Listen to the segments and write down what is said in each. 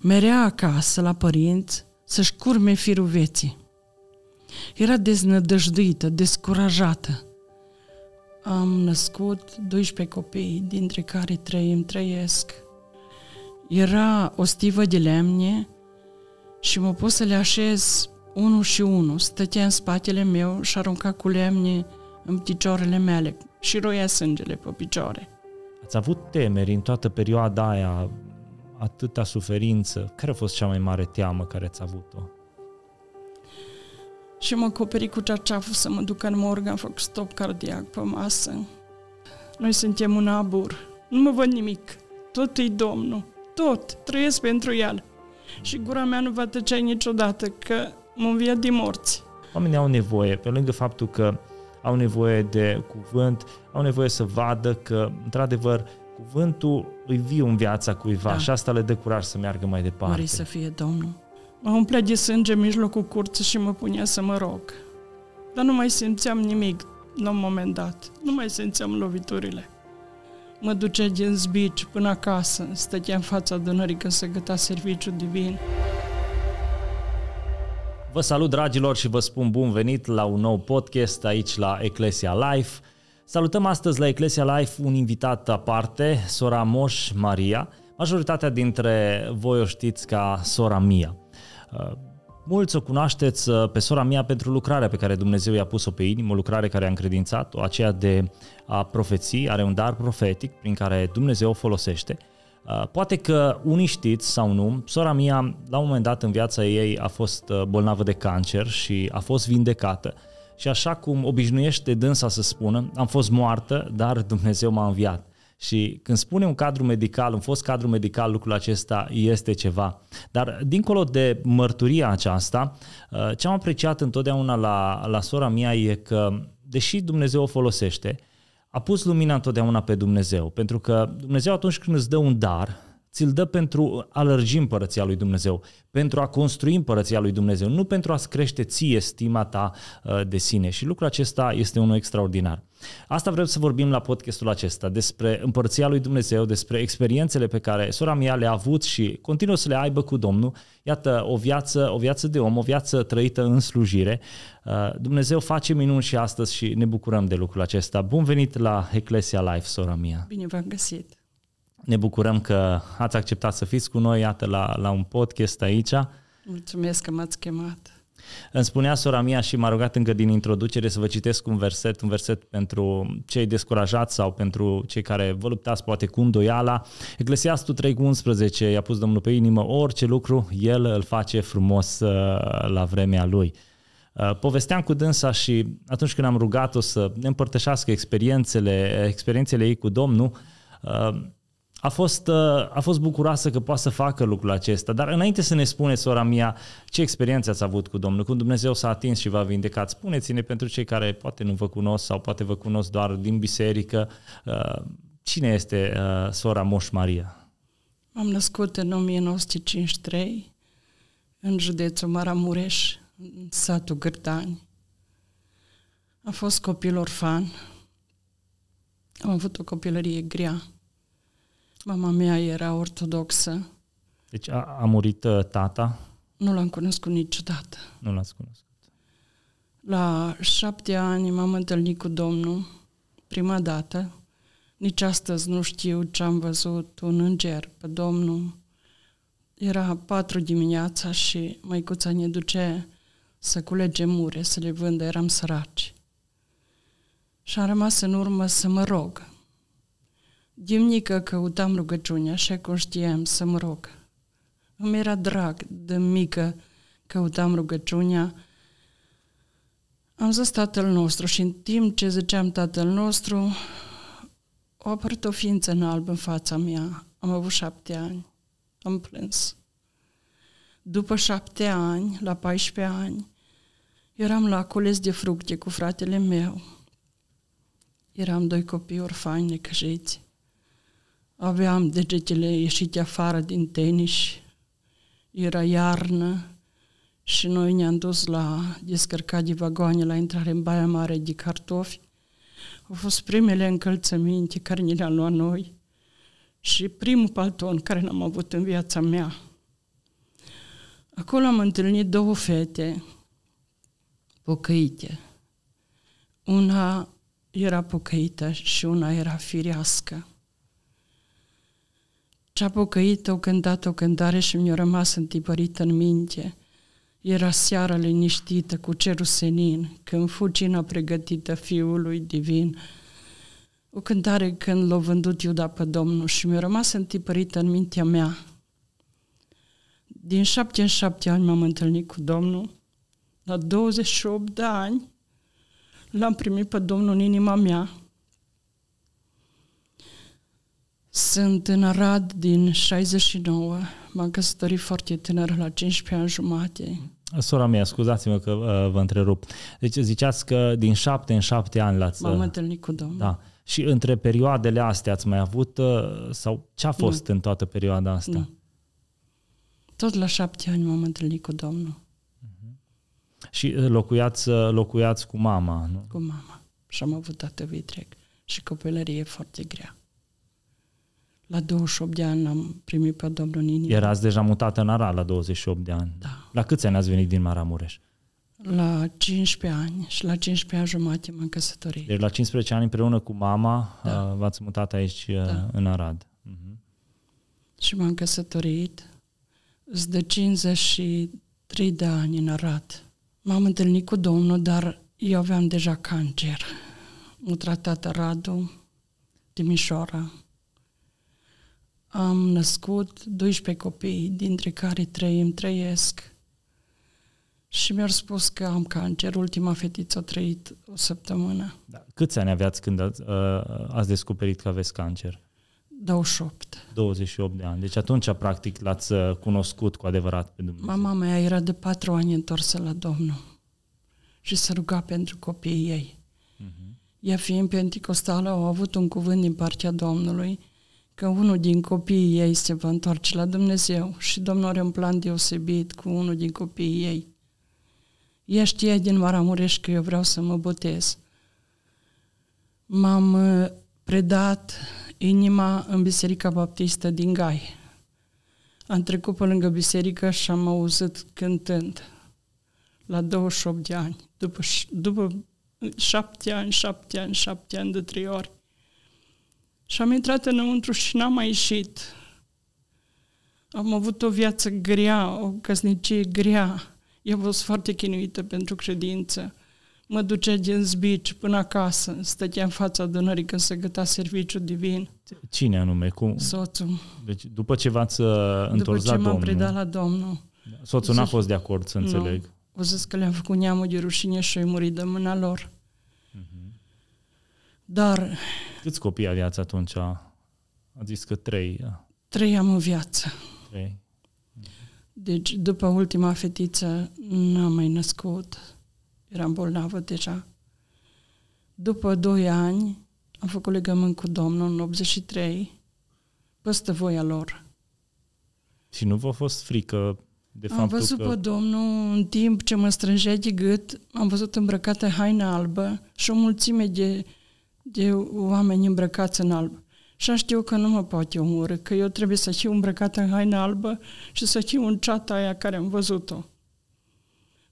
merea acasă la părinți să-și curme firul vieții. Era deznădăjduită, descurajată. Am născut 12 copii, dintre care trei îmi trăiesc. Era o stivă de lemne și mă pus să le așez unul și unul. Stătea în spatele meu și arunca cu lemne în picioarele mele și roia sângele pe picioare. Ați avut temeri în toată perioada aia atâta suferință, care a fost cea mai mare teamă care ați avut-o? Și mă acoperi cu ceaceaful să mă duc în morg, am făcut stop cardiac pe masă. Noi suntem un abur, nu mă văd nimic, tot e Domnul, tot, trăiesc pentru El. Și gura mea nu va tăcea niciodată, că mă învia din morți. Oamenii au nevoie, pe lângă faptul că au nevoie de cuvânt, au nevoie să vadă că, într-adevăr, cuvântul îi viu în viața cuiva da. și asta le dă curaj să meargă mai departe. Mări să fie Domnul. Mă umplea de sânge în mijlocul curții și mă punea să mă rog. Dar nu mai simțeam nimic la un moment dat. Nu mai simțeam loviturile. Mă ducea din zbici până acasă, stătea în fața adunării când se găta serviciul divin. Vă salut, dragilor, și vă spun bun venit la un nou podcast aici la Eclesia Life. Salutăm astăzi la Eclesia Life un invitat aparte, sora Moș Maria. Majoritatea dintre voi o știți ca sora Mia. Uh, mulți o cunoașteți uh, pe sora Mia pentru lucrarea pe care Dumnezeu i-a pus-o pe inimă, o lucrare care a încredințat-o, aceea de a profeții, are un dar profetic prin care Dumnezeu o folosește. Uh, poate că unii știți sau nu, sora Mia, la un moment dat în viața ei a fost bolnavă de cancer și a fost vindecată și așa cum obișnuiește dânsa să spună, am fost moartă, dar Dumnezeu m-a înviat. Și când spune un cadru medical, un fost cadru medical, lucrul acesta este ceva. Dar dincolo de mărturia aceasta, uh, ce am apreciat întotdeauna la, la sora mea e că, deși Dumnezeu o folosește, a pus lumina întotdeauna pe Dumnezeu. Pentru că Dumnezeu atunci când îți dă un dar, ți-l dă pentru a lărgi împărăția lui Dumnezeu, pentru a construi împărăția lui Dumnezeu, nu pentru a-ți crește ție stima ta uh, de sine. Și lucrul acesta este unul extraordinar. Asta vreau să vorbim la podcastul acesta, despre împărăția lui Dumnezeu, despre experiențele pe care sora mea le-a avut și continuă să le aibă cu Domnul. Iată, o viață, o viață de om, o viață trăită în slujire. Uh, Dumnezeu face minuni și astăzi și ne bucurăm de lucrul acesta. Bun venit la Eclesia Life, sora mea! Bine v-am găsit! Ne bucurăm că ați acceptat să fiți cu noi, iată, la, la un podcast aici. Mulțumesc că m-ați chemat. Îmi spunea sora mea și m-a rugat încă din introducere să vă citesc un verset, un verset pentru cei descurajați sau pentru cei care vă luptați poate cu îndoiala. Eclesiastul 11 i-a pus Domnul pe inimă orice lucru, El îl face frumos uh, la vremea Lui. Uh, povesteam cu dânsa și atunci când am rugat-o să ne împărtășească experiențele, experiențele ei cu Domnul, uh, a fost, uh, a fost bucuroasă că poate să facă lucrul acesta. Dar înainte să ne spuneți, sora mea, ce experiență ați avut cu Domnul, cum Dumnezeu s-a atins și v-a vindecat, spuneți-ne pentru cei care poate nu vă cunosc sau poate vă cunosc doar din biserică, uh, cine este uh, sora Moș Maria? Am născut în 1953 în județul Maramureș, în satul Gârdani. Am fost copil orfan. Am avut o copilărie grea Mama mea era ortodoxă. Deci a, a murit uh, tata? Nu l-am cunoscut niciodată. Nu l-ați cunoscut. La șapte ani m-am întâlnit cu Domnul prima dată. Nici astăzi nu știu ce am văzut un înger pe Domnul. Era patru dimineața și măicuța ne duce să culegem mure, să le vândă, eram săraci. Și am rămas în urmă să mă rog Dimnică căutam rugăciunea și conștiem să mă rog. Îmi era drag de mică căutam rugăciunea. Am zis Tatăl nostru și în timp ce ziceam Tatăl nostru, a apărut o ființă în alb în fața mea. Am avut șapte ani. Am plâns. După șapte ani, la 14 ani, eram la cules de fructe cu fratele meu. Eram doi copii orfani necăjiți. Aveam degetele ieșite afară din tenis, era iarnă și noi ne-am dus la descărcat de vagoane la intrare în Baia Mare de cartofi. Au fost primele încălțăminte care ne le-am luat noi și primul palton care l-am avut în viața mea. Acolo am întâlnit două fete pocăite. Una era pocăită și una era firească cea pocăită o cântat o cântare și mi-a rămas întipărită în minte. Era seara liniștită cu cerul senin, când fu pregătită fiului divin. O cântare când l-a vândut Iuda pe Domnul și mi-a rămas întipărită în mintea mea. Din șapte în șapte ani m-am întâlnit cu Domnul. La 28 de ani l-am primit pe Domnul în inima mea Sunt în Arad din 69. M-am căsătorit foarte tânăr, la 15 ani jumate. Sora mea, scuzați-mă că uh, vă întrerup. Deci ziceați că din șapte în șapte ani l-ați... M-am uh, întâlnit cu Domnul. Da. Și între perioadele astea ați mai avut, uh, sau ce a fost nu. în toată perioada asta? Nu. Tot la șapte ani m-am întâlnit cu Domnul. Uh-huh. Și uh, locuiați, uh, locuiați cu mama, nu? Cu mama. Și am avut toată vitreg. Și copilărie foarte grea. La 28 de ani am primit pe domnul Nini. Erați deja mutată în Aral la 28 de ani. Da. La câți ani ați venit din Maramureș? La 15 ani și la 15 ani jumate m-am căsătorit. Deci la 15 ani împreună cu mama da. Uh, v-ați mutat aici uh, da. în Arad. Uh-huh. Și m-am căsătorit. Sunt de 53 de ani în Arad. M-am întâlnit cu domnul, dar eu aveam deja cancer. M-a tratat Aradul, Timișoara, am născut 12 copii, dintre care trei îmi trăiesc. Și mi-au spus că am cancer. Ultima fetiță a trăit o săptămână. Da. Câți ani aveați când ați, ă, ați descoperit că aveți cancer? 28. 28 de ani. Deci atunci, practic, l-ați ă, cunoscut cu adevărat pe Dumnezeu. Mama mea era de patru ani întorsă la Domnul și se ruga pentru copiii ei. Uh-huh. Ea fiind pentecostală, au avut un cuvânt din partea Domnului că unul din copiii ei se va întoarce la Dumnezeu și Domnul are un plan deosebit cu unul din copiii ei. Ea știe din Maramureș că eu vreau să mă botez. M-am uh, predat inima în Biserica Baptistă din Gai. Am trecut pe lângă biserică și am auzit cântând la 28 de ani, după, după șapte ani, șapte ani, șapte ani de trei ori. Și am intrat înăuntru și n-am mai ieșit. Am avut o viață grea, o căsnicie grea. Eu fost foarte chinuită pentru credință. Mă ducea din zbici până acasă, stătea în fața adunării când se găta serviciul divin. Cine anume? Cum? Soțul. Deci după ce v-ați întors la Domnul. După ce m-am predat la Domnul. Soțul n-a fost de acord, să înțeleg. Nu. O zis că le-am făcut neamul de rușine și ai murit de mâna lor. Dar... Câți copii aveați atunci? A zis că trei. Da. Trei am în viață. Trei. Deci, după ultima fetiță, n-am mai născut. Eram bolnavă deja. După doi ani, am făcut legământ cu Domnul în 83, peste voia lor. Și nu v-a fost frică de faptul am văzut că... pe Domnul în timp ce mă strângea de gât, am văzut îmbrăcată haină albă și o mulțime de de oameni îmbrăcați în alb. Și știu că nu mă poate omorâ, că eu trebuie să fiu îmbrăcată în haină albă și să fiu în ceata aia care am văzut-o.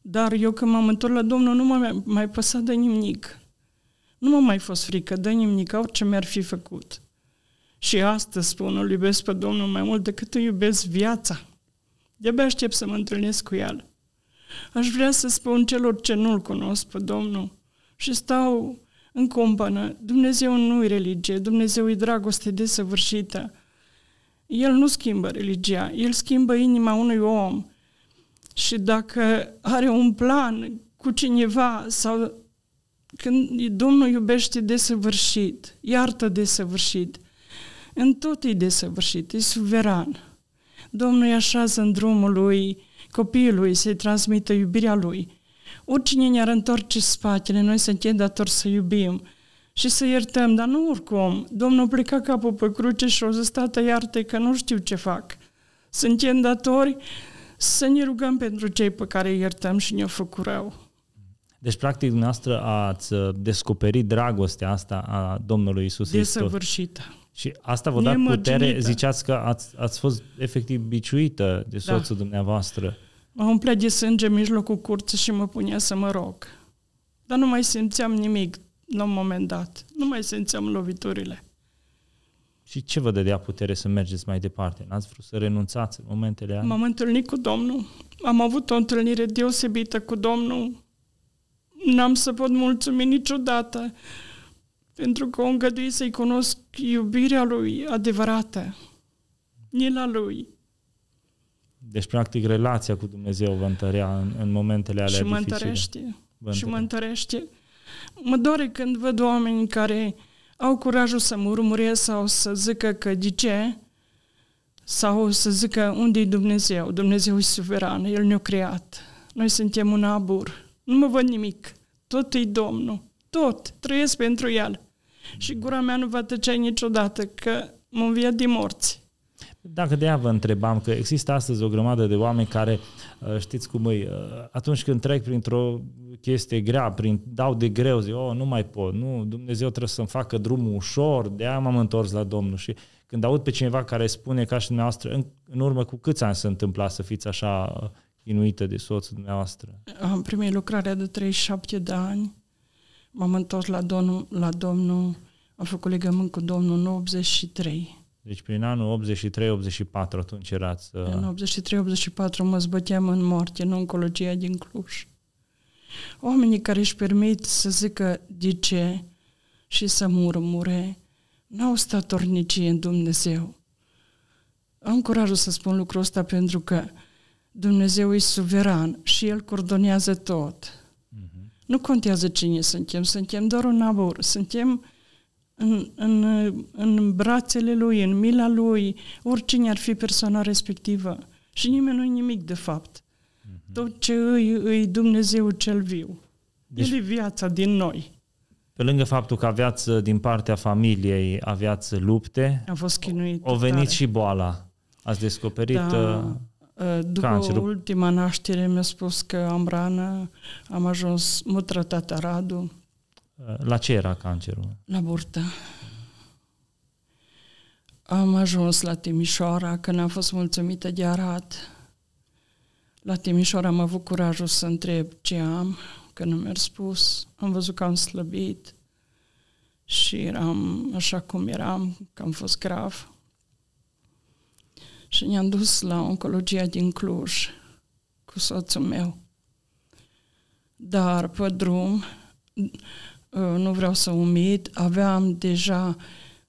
Dar eu când m-am întors la Domnul nu m-a mai păsat de nimic. Nu m-a mai fost frică de nimic, orice mi-ar fi făcut. Și astăzi spun, îl iubesc pe Domnul mai mult decât îi iubesc viața. De-abia aștept să mă întâlnesc cu El. Aș vrea să spun celor ce nu-L cunosc pe Domnul și stau în compănă. Dumnezeu nu e religie, Dumnezeu e dragoste desăvârșită. El nu schimbă religia, El schimbă inima unui om. Și dacă are un plan cu cineva sau când Domnul iubește desăvârșit, iartă desăvârșit, în tot e desăvârșit, e suveran. Domnul îi așează în drumul lui, copilului să-i transmită iubirea lui oricine ne-ar întoarce spatele, noi suntem datori să iubim și să iertăm, dar nu oricum. Domnul pleca capul pe cruce și o zis, tată, iartă că nu știu ce fac. Suntem datori să ne rugăm pentru cei pe care îi iertăm și ne-au făcut rău. Deci, practic, dumneavoastră ați uh, descoperit dragostea asta a Domnului Isus Hristos. Desăvârșită. Și asta vă dat putere, ziceați că ați, ați fost efectiv biciuită de da. soțul da. dumneavoastră. Mă umplea de sânge în mijlocul curții și mă punea să mă rog. Dar nu mai simțeam nimic la un moment dat. Nu mai simțeam loviturile. Și ce vă dădea putere să mergeți mai departe? N-ați vrut să renunțați în momentele alea? M-am întâlnit cu Domnul. Am avut o întâlnire deosebită cu Domnul. N-am să pot mulțumi niciodată pentru că o îngădui să-i cunosc iubirea lui adevărată, Nila lui, deci, practic, relația cu Dumnezeu vă întărea în, în momentele alea și mă dificile. Întărește, vă și mă întărește. Mă dore când văd oameni care au curajul să mă sau să zică că de ce, sau să zică unde e Dumnezeu. Dumnezeu e suveran, El ne-a creat. Noi suntem un abur. Nu mă văd nimic. Tot e Domnul. Tot. Trăiesc pentru El. Și gura mea nu va tăcea niciodată că mă învia din morți. Dacă de ea vă întrebam că există astăzi o grămadă de oameni care, uh, știți cum îi, uh, atunci când trec printr-o chestie grea, prin, dau de greu, zic, oh, nu mai pot, nu, Dumnezeu trebuie să-mi facă drumul ușor, de aia m-am întors la Domnul și când aud pe cineva care spune ca și dumneavoastră, în, în urmă cu câți ani se întâmpla să fiți așa uh, chinuită de soțul dumneavoastră? Am primit lucrarea de 37 de ani, m-am întors la Domn, la Domnul am făcut legământ cu Domnul în 83 deci prin anul 83-84 atunci erați... Uh, în 83-84 mă zbăteam în moarte în oncologia din Cluj. Oamenii care își permit să zică de ce și să murmure, n-au statornicie în Dumnezeu. Am curajul să spun lucrul ăsta pentru că Dumnezeu e suveran și El coordonează tot. Uh-huh. Nu contează cine suntem, suntem doar un abur, suntem în, în, în brațele lui, în mila lui, oricine ar fi persoana respectivă. Și nimeni nu-i nimic, de fapt. Mm-hmm. Tot ce îi, îi Dumnezeu cel viu. Deci, El e viața din noi. Pe lângă faptul că aveați uh, din partea familiei, aveați lupte, a fost chinuit. O, o venit tare. și boala. Ați descoperit da. Uh, uh, după cancerul. ultima naștere mi-a spus că am rană, am ajuns mutră tata la ce era cancerul? La burtă. Am ajuns la Timișoara când am fost mulțumită de arat. La Timișoara am avut curajul să întreb ce am, că nu mi-a spus. Am văzut că am slăbit și eram așa cum eram, că am fost grav. Și ne-am dus la oncologia din Cluj cu soțul meu. Dar pe drum Uh, nu vreau să umid, aveam deja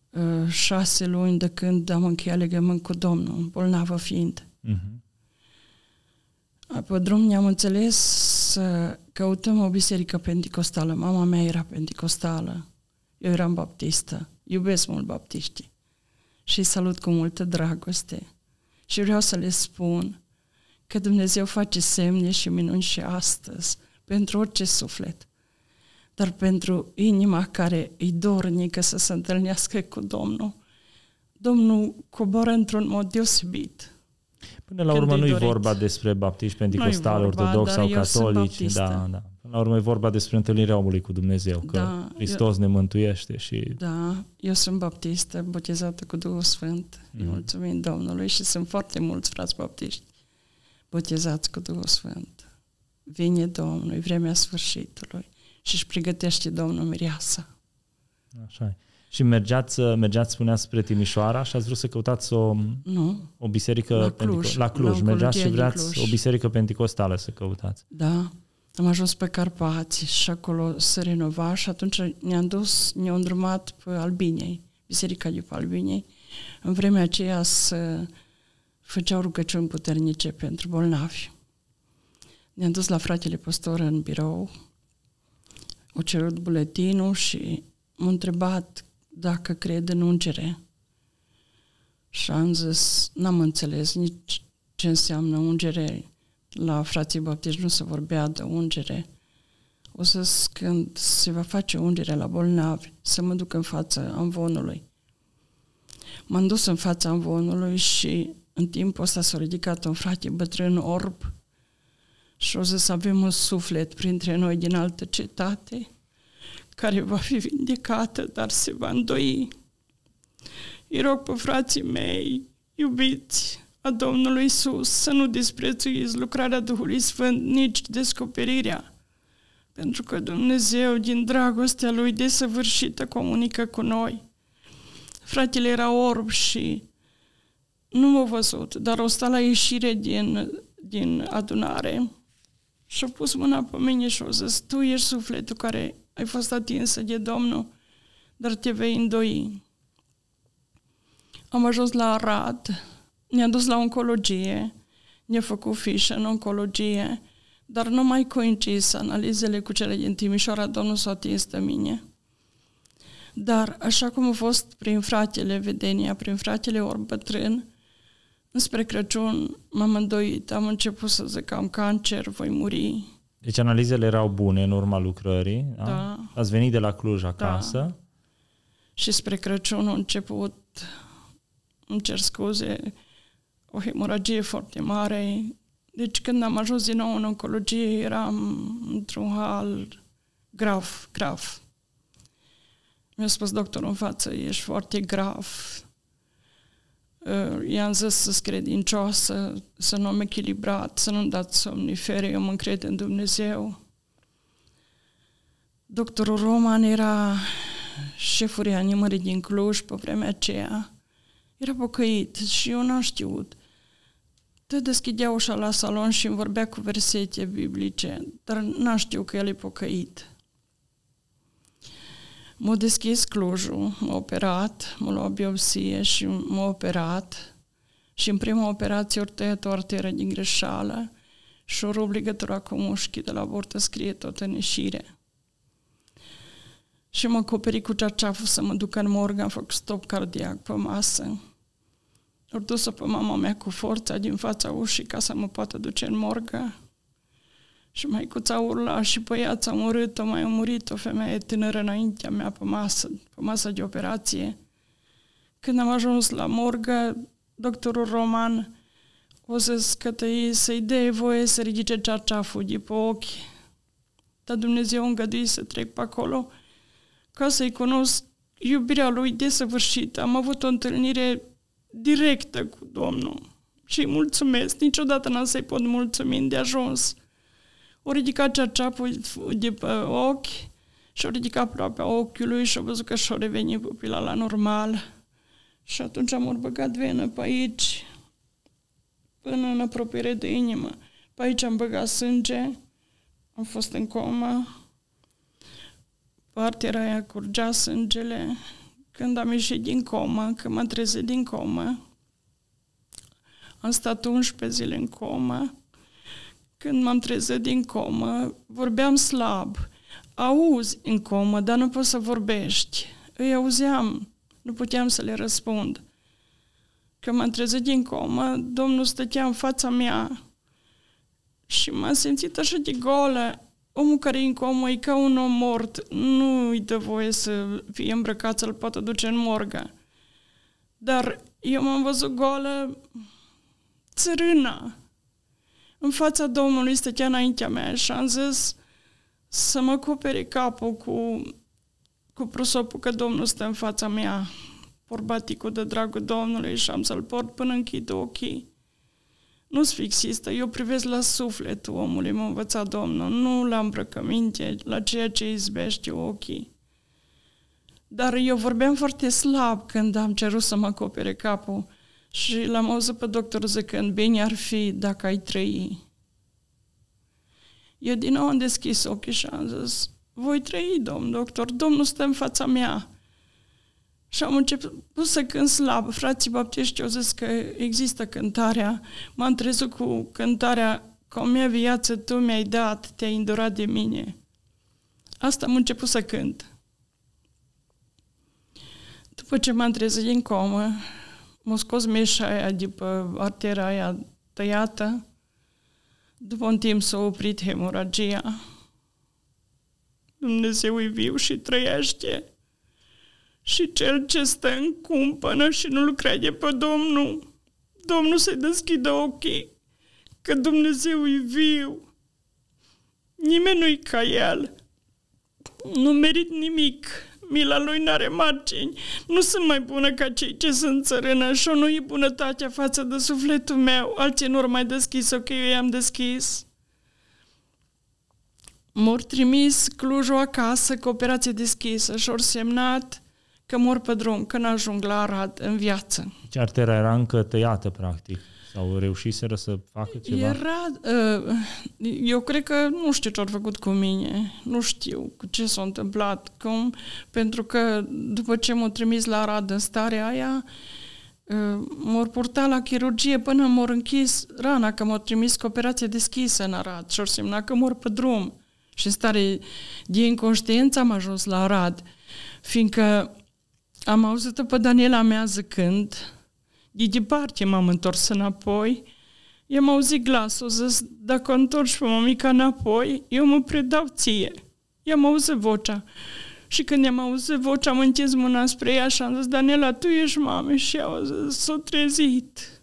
uh, șase luni de când am încheiat legământ cu Domnul, bolnavă fiind. Uh-huh. Pe drum ne-am înțeles să căutăm o biserică pentecostală. Mama mea era pentecostală, eu eram baptistă, iubesc mult baptiștii și salut cu multă dragoste. Și vreau să le spun că Dumnezeu face semne și minuni și astăzi pentru orice suflet dar pentru inima care îi dornică să se întâlnească cu Domnul. Domnul coboară într-un mod deosebit. Până la urmă nu-i vorba despre baptiști, pentecostali, ortodoxi sau catolici. Da, da. Până la urmă e vorba despre întâlnirea omului cu Dumnezeu, că da, Hristos eu, ne mântuiește și... Da, eu sunt baptistă, botezată cu Duhul Sfânt. Mm. Mulțumim Domnului și sunt foarte mulți frați baptiști botezați cu Duhul Sfânt. Vine Domnul, e vremea sfârșitului și își pregătește Domnul mireasa. Așa e. Și mergeați, uh, mergeați, spunea spre Timișoara și ați vrut să căutați o, nu, o biserică la Cluj, Pentico- la Cluj. La mergeați și vreați Cluj. o biserică pentecostală să căutați. Da, am ajuns pe Carpați și acolo se renova și atunci ne-am dus, ne am îndrumat pe Albiniei, biserica de pe Albiniei. În vremea aceea să făceau rugăciuni puternice pentru bolnavi. Ne-am dus la fratele pastor în birou, au cerut buletinul și m-a întrebat dacă cred în ungere. Și am zis, n-am înțeles nici ce înseamnă ungere. La frații baptiști nu se vorbea de ungere. O să când se va face ungere la bolnavi, să mă duc în fața amvonului. M-am dus în fața amvonului și în timpul ăsta s-a ridicat un frate bătrân orb și o să avem un suflet printre noi din altă cetate care va fi vindecată, dar se va îndoi. Îi rog pe frații mei, iubiți a Domnului Isus, să nu disprețuiți lucrarea Duhului Sfânt, nici descoperirea, pentru că Dumnezeu, din dragostea Lui desăvârșită, comunică cu noi. Fratele era orb și nu m-a văzut, dar o sta la ieșire din, din adunare și-a pus mâna pe mine și a zis, tu ești sufletul care ai fost atinsă de Domnul, dar te vei îndoi. Am ajuns la Arad, ne-a dus la oncologie, ne-a făcut fișă în oncologie, dar nu mai coincis analizele cu cele din Timișoara, Domnul s-a atins de mine. Dar așa cum a fost prin fratele Vedenia, prin fratele Orb bătrân, Înspre Crăciun m-am îndoit, am început să zic că am cancer, voi muri. Deci analizele erau bune în urma lucrării. Da. da. Ați venit de la Cluj da. acasă. Da. Și spre Crăciun a început, îmi cer scuze, o hemoragie foarte mare. Deci când am ajuns din nou în oncologie, eram într-un hal grav, grav. Mi-a spus doctorul în față, ești foarte grav, Eh, i-am zis să credincioasă, să nu am echilibrat, să nu-mi dați somnifere, eu mă încred în Dumnezeu. Doctorul Roman era șeful reanimării din Cluj pe vremea aceea. Era pocăit și eu n-am știut. Te deschidea ușa la salon și îmi vorbea cu versete biblice, dar n-am știut că el e pocăit. M-a deschis Clujul, m-a operat, m-a luat biopsie și m-a operat. Și în prima operație ori tăiat o arteră din greșeală și o rup cu mușchii de la burtă scrie tot în ieșire. Și mă acoperi cu ceaceaful să mă duc în morgă, am făcut stop cardiac pe masă. Ori dus-o pe mama mea cu forța din fața ușii ca să mă poată duce în morgă. Și mai cuța urla și băiața omorât, mai a murit o femeie tânără înaintea mea pe masă, pe masă de operație. Când am ajuns la morgă, doctorul Roman o să scătăi să-i dea voie să ridice cearceaful de pe ochi. Dar Dumnezeu îngădui să trec pe acolo ca să-i cunosc iubirea lui desăvârșită. Am avut o întâlnire directă cu Domnul și îi mulțumesc. Niciodată n-am să-i pot mulțumi de ajuns. O ridicat cerceapul de pe ochi și o ridica aproape ochiului și a văzut că și-a revenit pupila la normal. Și atunci am băgat venă pe aici, până în apropiere de inimă. Pe aici am băgat sânge, am fost în coma, Partea aia curgea sângele. Când am ieșit din coma, când m-am trezit din coma, am stat 11 zile în coma, când m-am trezit din comă, vorbeam slab. Auzi în comă, dar nu poți să vorbești. Îi auzeam, nu puteam să le răspund. Când m-am trezit din comă, domnul stătea în fața mea și m-am simțit așa de goală. Omul care e în comă e ca un om mort, nu îi dă voie să fie îmbrăcat, să-l poată duce în morgă. Dar eu m-am văzut goală țărâna în fața Domnului stătea înaintea mea și am zis să mă acopere capul cu, cu prosopul că Domnul stă în fața mea, porbaticul de dragul Domnului și am să-l port până închid ochii. Nu-s fixistă, eu privesc la sufletul omului, m-a învățat Domnul, nu la îmbrăcăminte, la ceea ce izbește ochii. Dar eu vorbeam foarte slab când am cerut să mă acopere capul și l-am auzit pe doctor zicând, bine ar fi dacă ai trăi. Eu din nou am deschis ochii și am zis, voi trăi, domn doctor, domnul stă în fața mea. Și am început să cânt slab. Frații baptiști au zis că există cântarea. M-am trezit cu cântarea Cum mea viață, tu mi-ai dat, te-ai îndurat de mine. Asta am început să cânt. După ce m-am trezit din comă, Moscos a scos aia artera aia tăiată. După un timp s-a oprit hemoragia. Dumnezeu e viu și trăiește. Și cel ce stă în cumpănă și nu-L crede pe Domnul, Domnul se deschide ochii, că Dumnezeu e viu. Nimeni nu-i ca El. Nu merit nimic. Mila lui n-are margini. Nu sunt mai bună ca cei ce sunt țărână și nu e bunătatea față de sufletul meu. Alții nu mai deschis, ok, eu i-am deschis. Mor trimis Clujul acasă cu operație deschisă și ori semnat că mor pe drum, că n-ajung la Arad în viață. Deci artera era încă tăiată, practic. Sau reușiseră să facă ceva? Era... Uh, eu cred că nu știu ce-au făcut cu mine. Nu știu ce s-a întâmplat. Cum, pentru că după ce m-au trimis la Rad în starea aia, uh, m-au purtat la chirurgie până m-au închis rana, că m-au trimis cu operație deschisă în Rad, și au semnat că mor pe drum. Și în stare de inconștiență am ajuns la rad, fiindcă am auzit-o pe Daniela mea zicând de departe m-am întors înapoi. I-am auzit glasul, zis, dacă întorci pe mămica înapoi, eu mă predau ție. I-am auzit vocea. Și când am auzit vocea, am întins mâna spre ea și am zis, Daniela, tu ești mame. Și eu s-a trezit.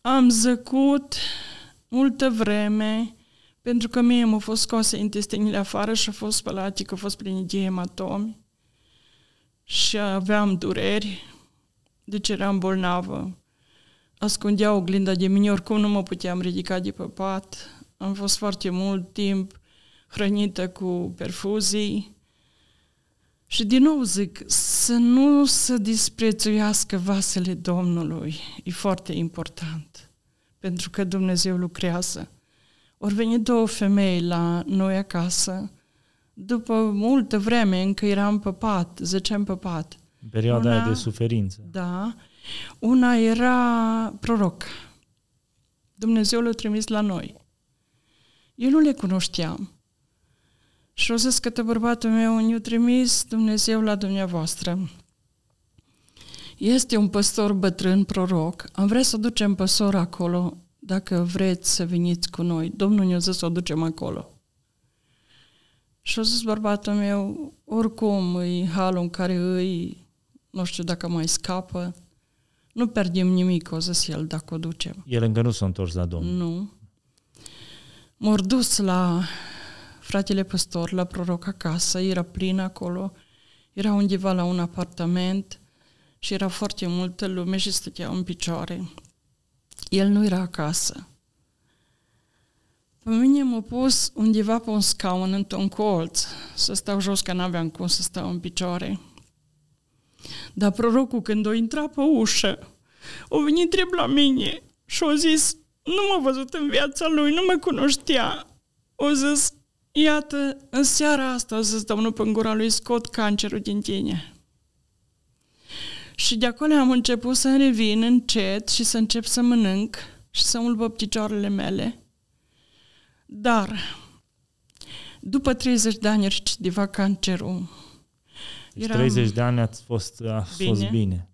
Am zăcut multă vreme, pentru că mie m-au fost scoase intestinile afară și a fost că a fost plină de hematomi. Și aveam dureri deci eram bolnavă. Ascundea oglinda de mine, oricum nu mă puteam ridica de pe pat. Am fost foarte mult timp hrănită cu perfuzii. Și din nou zic, să nu se disprețuiască vasele Domnului. E foarte important. Pentru că Dumnezeu lucrează. Ori venit două femei la noi acasă. După multă vreme, încă eram pe pat, ziceam pe pat. Perioada una, aia de suferință. Da. Una era proroc. Dumnezeu l-a trimis la noi. Eu nu le cunoșteam. Și o zis că bărbatul meu ne-a trimis Dumnezeu la dumneavoastră. Este un păstor bătrân, proroc. Am vrea să ducem păstor acolo, dacă vreți să veniți cu noi. Domnul ne-a zis să o ducem acolo. Și o zis bărbatul meu, oricum e halul în care îi nu știu dacă mai scapă. Nu pierdem nimic, o zis el, dacă o ducem. El încă nu s-a întors la Domnul. Nu. M-au dus la fratele păstor, la proroc acasă, era plin acolo, era undeva la un apartament și era foarte multă lume și stătea în picioare. El nu era acasă. Pe mine m-a pus undeva pe un scaun, într-un colț, să stau jos, că n-aveam cum să stau în picioare. Dar prorocul când o intra pe ușă, o venit drept la mine și o zis, nu m-a văzut în viața lui, nu mă cunoștea. O zis, iată, în seara asta, o zis, domnul gura lui, scot cancerul din tine. Și de acolo am început să revin încet și să încep să mănânc și să umblă picioarele mele. Dar, după 30 de ani, recideva cancerul Eram... 30 de ani ați fost, a bine. fost bine.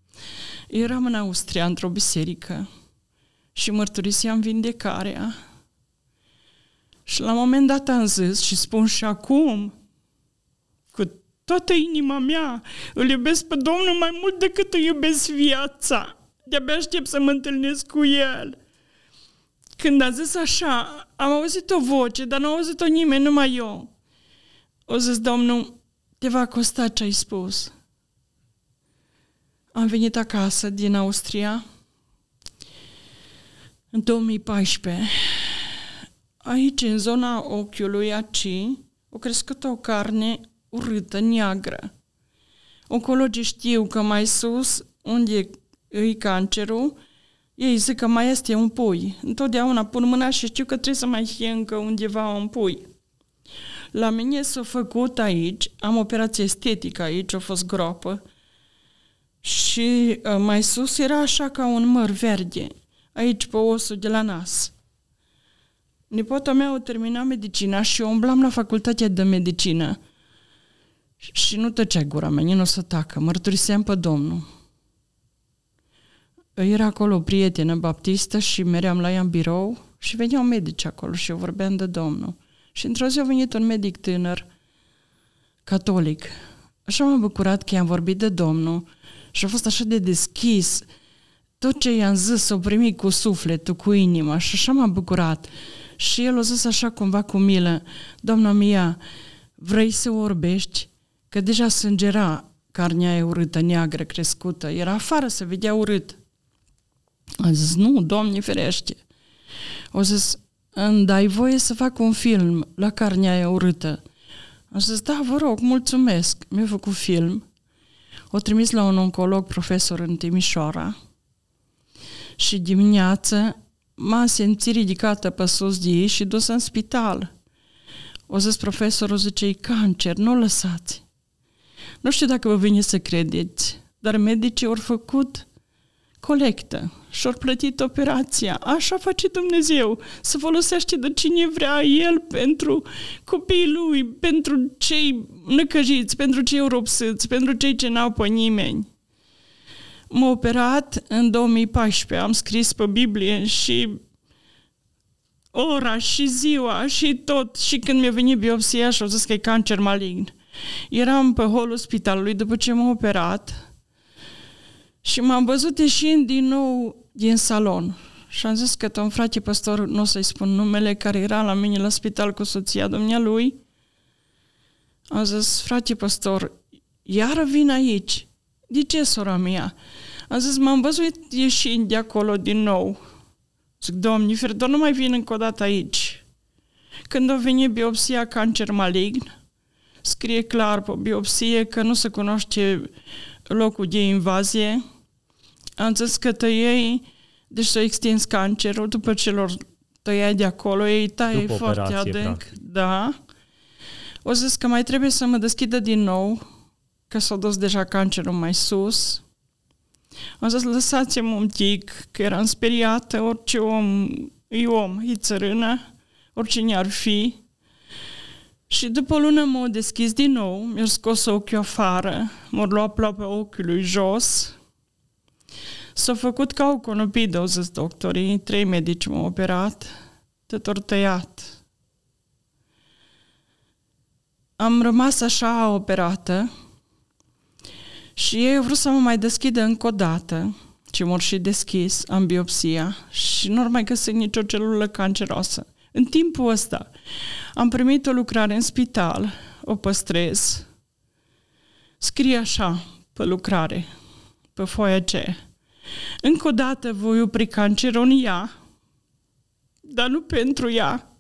Eram în Austria, într-o biserică și mărturiseam vindecarea. Și la un moment dat am zis și spun și acum, cu toată inima mea, îl iubesc pe Domnul mai mult decât îi iubesc viața. De-abia aștept să mă întâlnesc cu el. Când a zis așa, am auzit o voce, dar n-a auzit-o nimeni, numai eu. O zis, Domnul, te va costa ce ai spus. Am venit acasă din Austria în 2014. Aici, în zona ochiului aci, o crescut o carne urâtă, neagră. Oncologii știu că mai sus, unde e cancerul, ei zic că mai este un pui. Întotdeauna pun mâna și știu că trebuie să mai fie încă undeva un pui. La mine s-a făcut aici, am operație estetică aici, a fost groapă. Și uh, mai sus era așa ca un măr verde, aici pe osul de la nas. Nipota mea o termina medicina și eu umblam la facultatea de medicină. Și nu tăcea gura mea, nu o să tacă, mărturiseam pe Domnul. Era acolo o prietenă baptistă și meream la ea în birou și veneau medici acolo și eu vorbeam de Domnul. Și într-o zi a venit un medic tânăr, catolic. Așa m-am bucurat că i-am vorbit de Domnul și a fost așa de deschis. Tot ce i-am zis o primi cu sufletul, cu inima și așa m-am bucurat. Și el a zis așa cumva cu milă, Doamna mia, vrei să orbești? Că deja sângera carnea e urâtă, neagră, crescută. Era afară, se vedea urât. A zis, nu, Doamne ferește. O zis, îmi dai voie să fac un film la carnea aia urâtă. Am zis, da, vă rog, mulțumesc. Mi-a făcut film. O trimis la un oncolog profesor în Timișoara și dimineață m-a simțit ridicată pe sus de ei și dus în spital. O zis profesorul, zice, e cancer, nu lăsați. Nu știu dacă vă vine să credeți, dar medicii au făcut colectă și a plătit operația. Așa face Dumnezeu, să folosește de cine vrea El pentru copiii Lui, pentru cei năcăjiți, pentru cei europsiți, pentru cei ce n-au pe nimeni. M-a operat în 2014, am scris pe Biblie și ora și ziua și tot. Și când mi-a venit biopsia și au zis că e cancer malign. Eram pe holul spitalului după ce m-a operat și m-am văzut ieșind din nou din salon. Și am zis că un frate păstor, nu o să-i spun numele, care era la mine la spital cu soția dumnealui, am zis, frate păstor, iar vin aici. De ce, sora mea? Am zis, m-am văzut ieșind de acolo din nou. Zic, domni, fer, nu mai vin încă o dată aici. Când a venit biopsia cancer malign, scrie clar pe biopsie că nu se cunoaște locul de invazie, am zis că tăiei, deci să extins cancerul, după ce lor tăiai de acolo, ei taie după foarte operație, adânc. Practic. Da. O zis că mai trebuie să mă deschidă din nou, că s-a dus deja cancerul mai sus. Am zis, lăsați-mă un tic, că eram speriată, orice om e om, e țărână, oricine ar fi. Și după o lună m-au deschis din nou, mi-au scos ochiul afară, m-au luat ploapă ochiului jos, S-a făcut ca o conopidă, au zis doctorii, trei medici m-au operat, te tăiat. Am rămas așa operată și ei au vrut să mă mai deschidă încă o dată, ce m și deschis, am biopsia și nu mai găsit nicio celulă canceroasă. În timpul ăsta am primit o lucrare în spital, o păstrez, scrie așa pe lucrare, pe foaia aceea. Încă o dată voi opri cancerul în ea, dar nu pentru ea,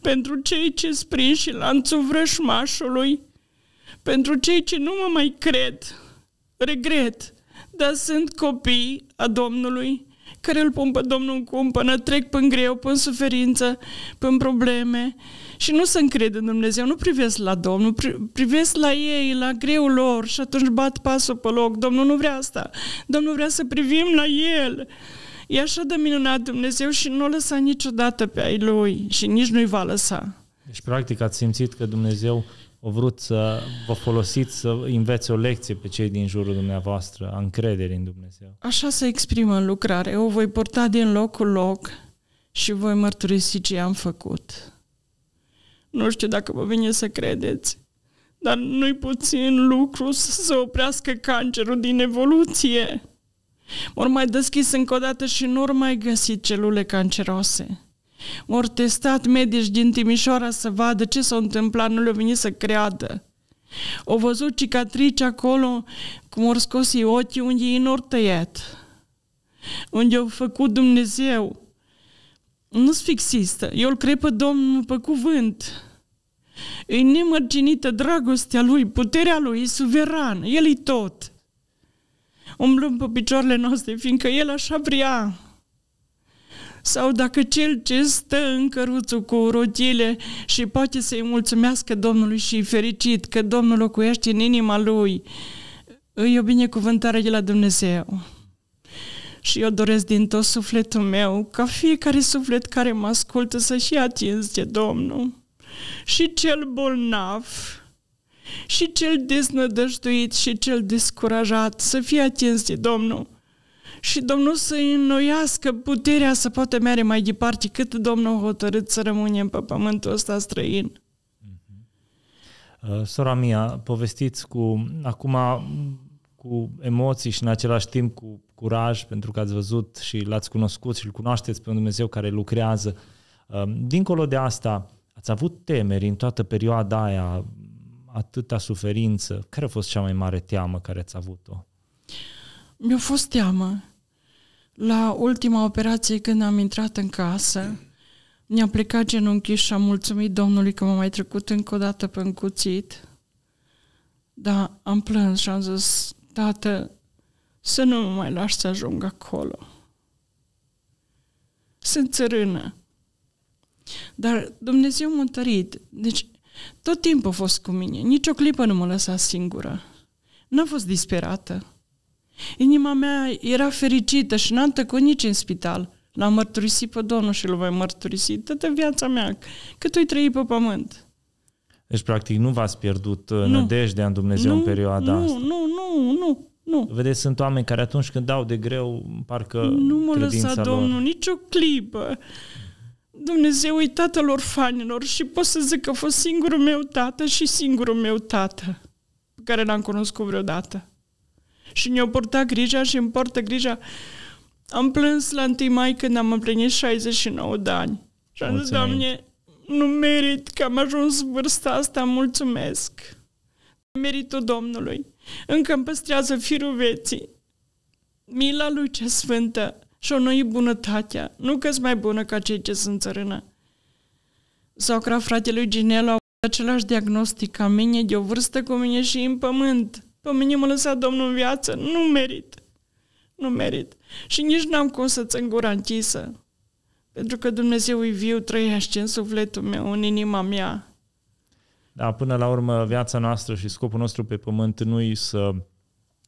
pentru cei ce și lanțul vrășmașului, pentru cei ce nu mă mai cred, regret, dar sunt copii a Domnului care îl pun pe Domnul în cumpănă, trec până greu, până suferință, până probleme, și nu se încrede în Dumnezeu, nu privesc la Domnul, privesc la ei, la greul lor și atunci bat pasul pe loc. Domnul nu vrea asta. Domnul vrea să privim la El. E așa de minunat Dumnezeu și nu o lăsa niciodată pe ai Lui și nici nu-i va lăsa. Deci, practic, ați simțit că Dumnezeu v-a vrut să vă folosiți, să înveți o lecție pe cei din jurul dumneavoastră, a încrederii în Dumnezeu. Așa se exprimă în lucrare. O voi purta din loc cu loc și voi mărturisi ce am făcut. Nu știu dacă vă vine să credeți, dar nu-i puțin lucru să se oprească cancerul din evoluție. Ori mai deschis încă o dată și nu ori mai găsi celule canceroase. Mor testat medici din Timișoara să vadă ce s-a întâmplat, nu le-a venit să creadă. O văzut cicatrice acolo, cum ori scos ochii unde ei nu tăiat. Unde au făcut Dumnezeu. Nu-s fixistă. Eu îl cred pe Domnul pe cuvânt. E nemărginită dragostea lui, puterea lui, e suveran, el e tot. Umblăm pe picioarele noastre, fiindcă el așa vrea. Sau dacă cel ce stă în căruțul cu rotile și poate să-i mulțumească Domnului și fericit că Domnul locuiește în inima lui, îi o binecuvântare de la Dumnezeu. Și eu doresc din tot sufletul meu ca fiecare suflet care mă ascultă să și atins de Domnul și cel bolnav, și cel deznădăjduit și cel descurajat să fie atins de Domnul și Domnul să înnoiască puterea să poată merge mai departe cât Domnul hotărât să rămânem pe pământul ăsta străin. Mm-hmm. Uh, sora mia, povestiți cu acum cu emoții și în același timp cu curaj, pentru că ați văzut și l-ați cunoscut și îl cunoașteți pe un Dumnezeu care lucrează. Uh, dincolo de asta, Ați avut temeri în toată perioada aia, atâta suferință? Care a fost cea mai mare teamă care ați avut-o? Mi-a fost teamă. La ultima operație, când am intrat în casă, mi-a plecat genunchii și am mulțumit Domnului că m-a mai trecut încă o dată pe cuțit. Dar am plâns și am zis, tată, să nu mă mai lași să ajung acolo. Sunt țărână. Dar Dumnezeu m-a întărit. Deci tot timpul a fost cu mine. Nici o clipă nu m-a lăsat singură. N-a fost disperată. Inima mea era fericită și n-am tăcut nici în spital. L-am mărturisit pe Domnul și l-am mărturisit toată viața mea, cât o trăi pe pământ. Deci, practic, nu v-ați pierdut uh, nu. nădejdea în Dumnezeu nu, în perioada nu, asta. Nu, nu, nu, nu. Vedeți, sunt oameni care atunci când dau de greu, parcă Nu m-a lăsat lor... Domnul nicio clipă. Dumnezeu e tatăl orfanilor și pot să zic că a fost singurul meu tată și singurul meu tată pe care l-am cunoscut vreodată. Și ne-a purtat grija și îmi poartă grija. Am plâns la 1 mai când am împlinit 69 de ani. Și am zis, Doamne, nu merit că am ajuns vârsta asta, mulțumesc. Meritul Domnului. Încă îmi păstrează firul vieții. Mila lui ce sfântă și-o noi bunătatea, nu că mai bună ca cei ce sunt țărână. Socra fratelui Ginelo a avut același diagnostic ca mine, de o vârstă cu mine și în pământ. Pe mine m-a lăsat Domnul în viață, nu merit. Nu merit. Și nici n-am cum să țin gura închisă. Pentru că Dumnezeu e viu, trăiește în sufletul meu, în inima mea. Da, până la urmă, viața noastră și scopul nostru pe pământ nu e să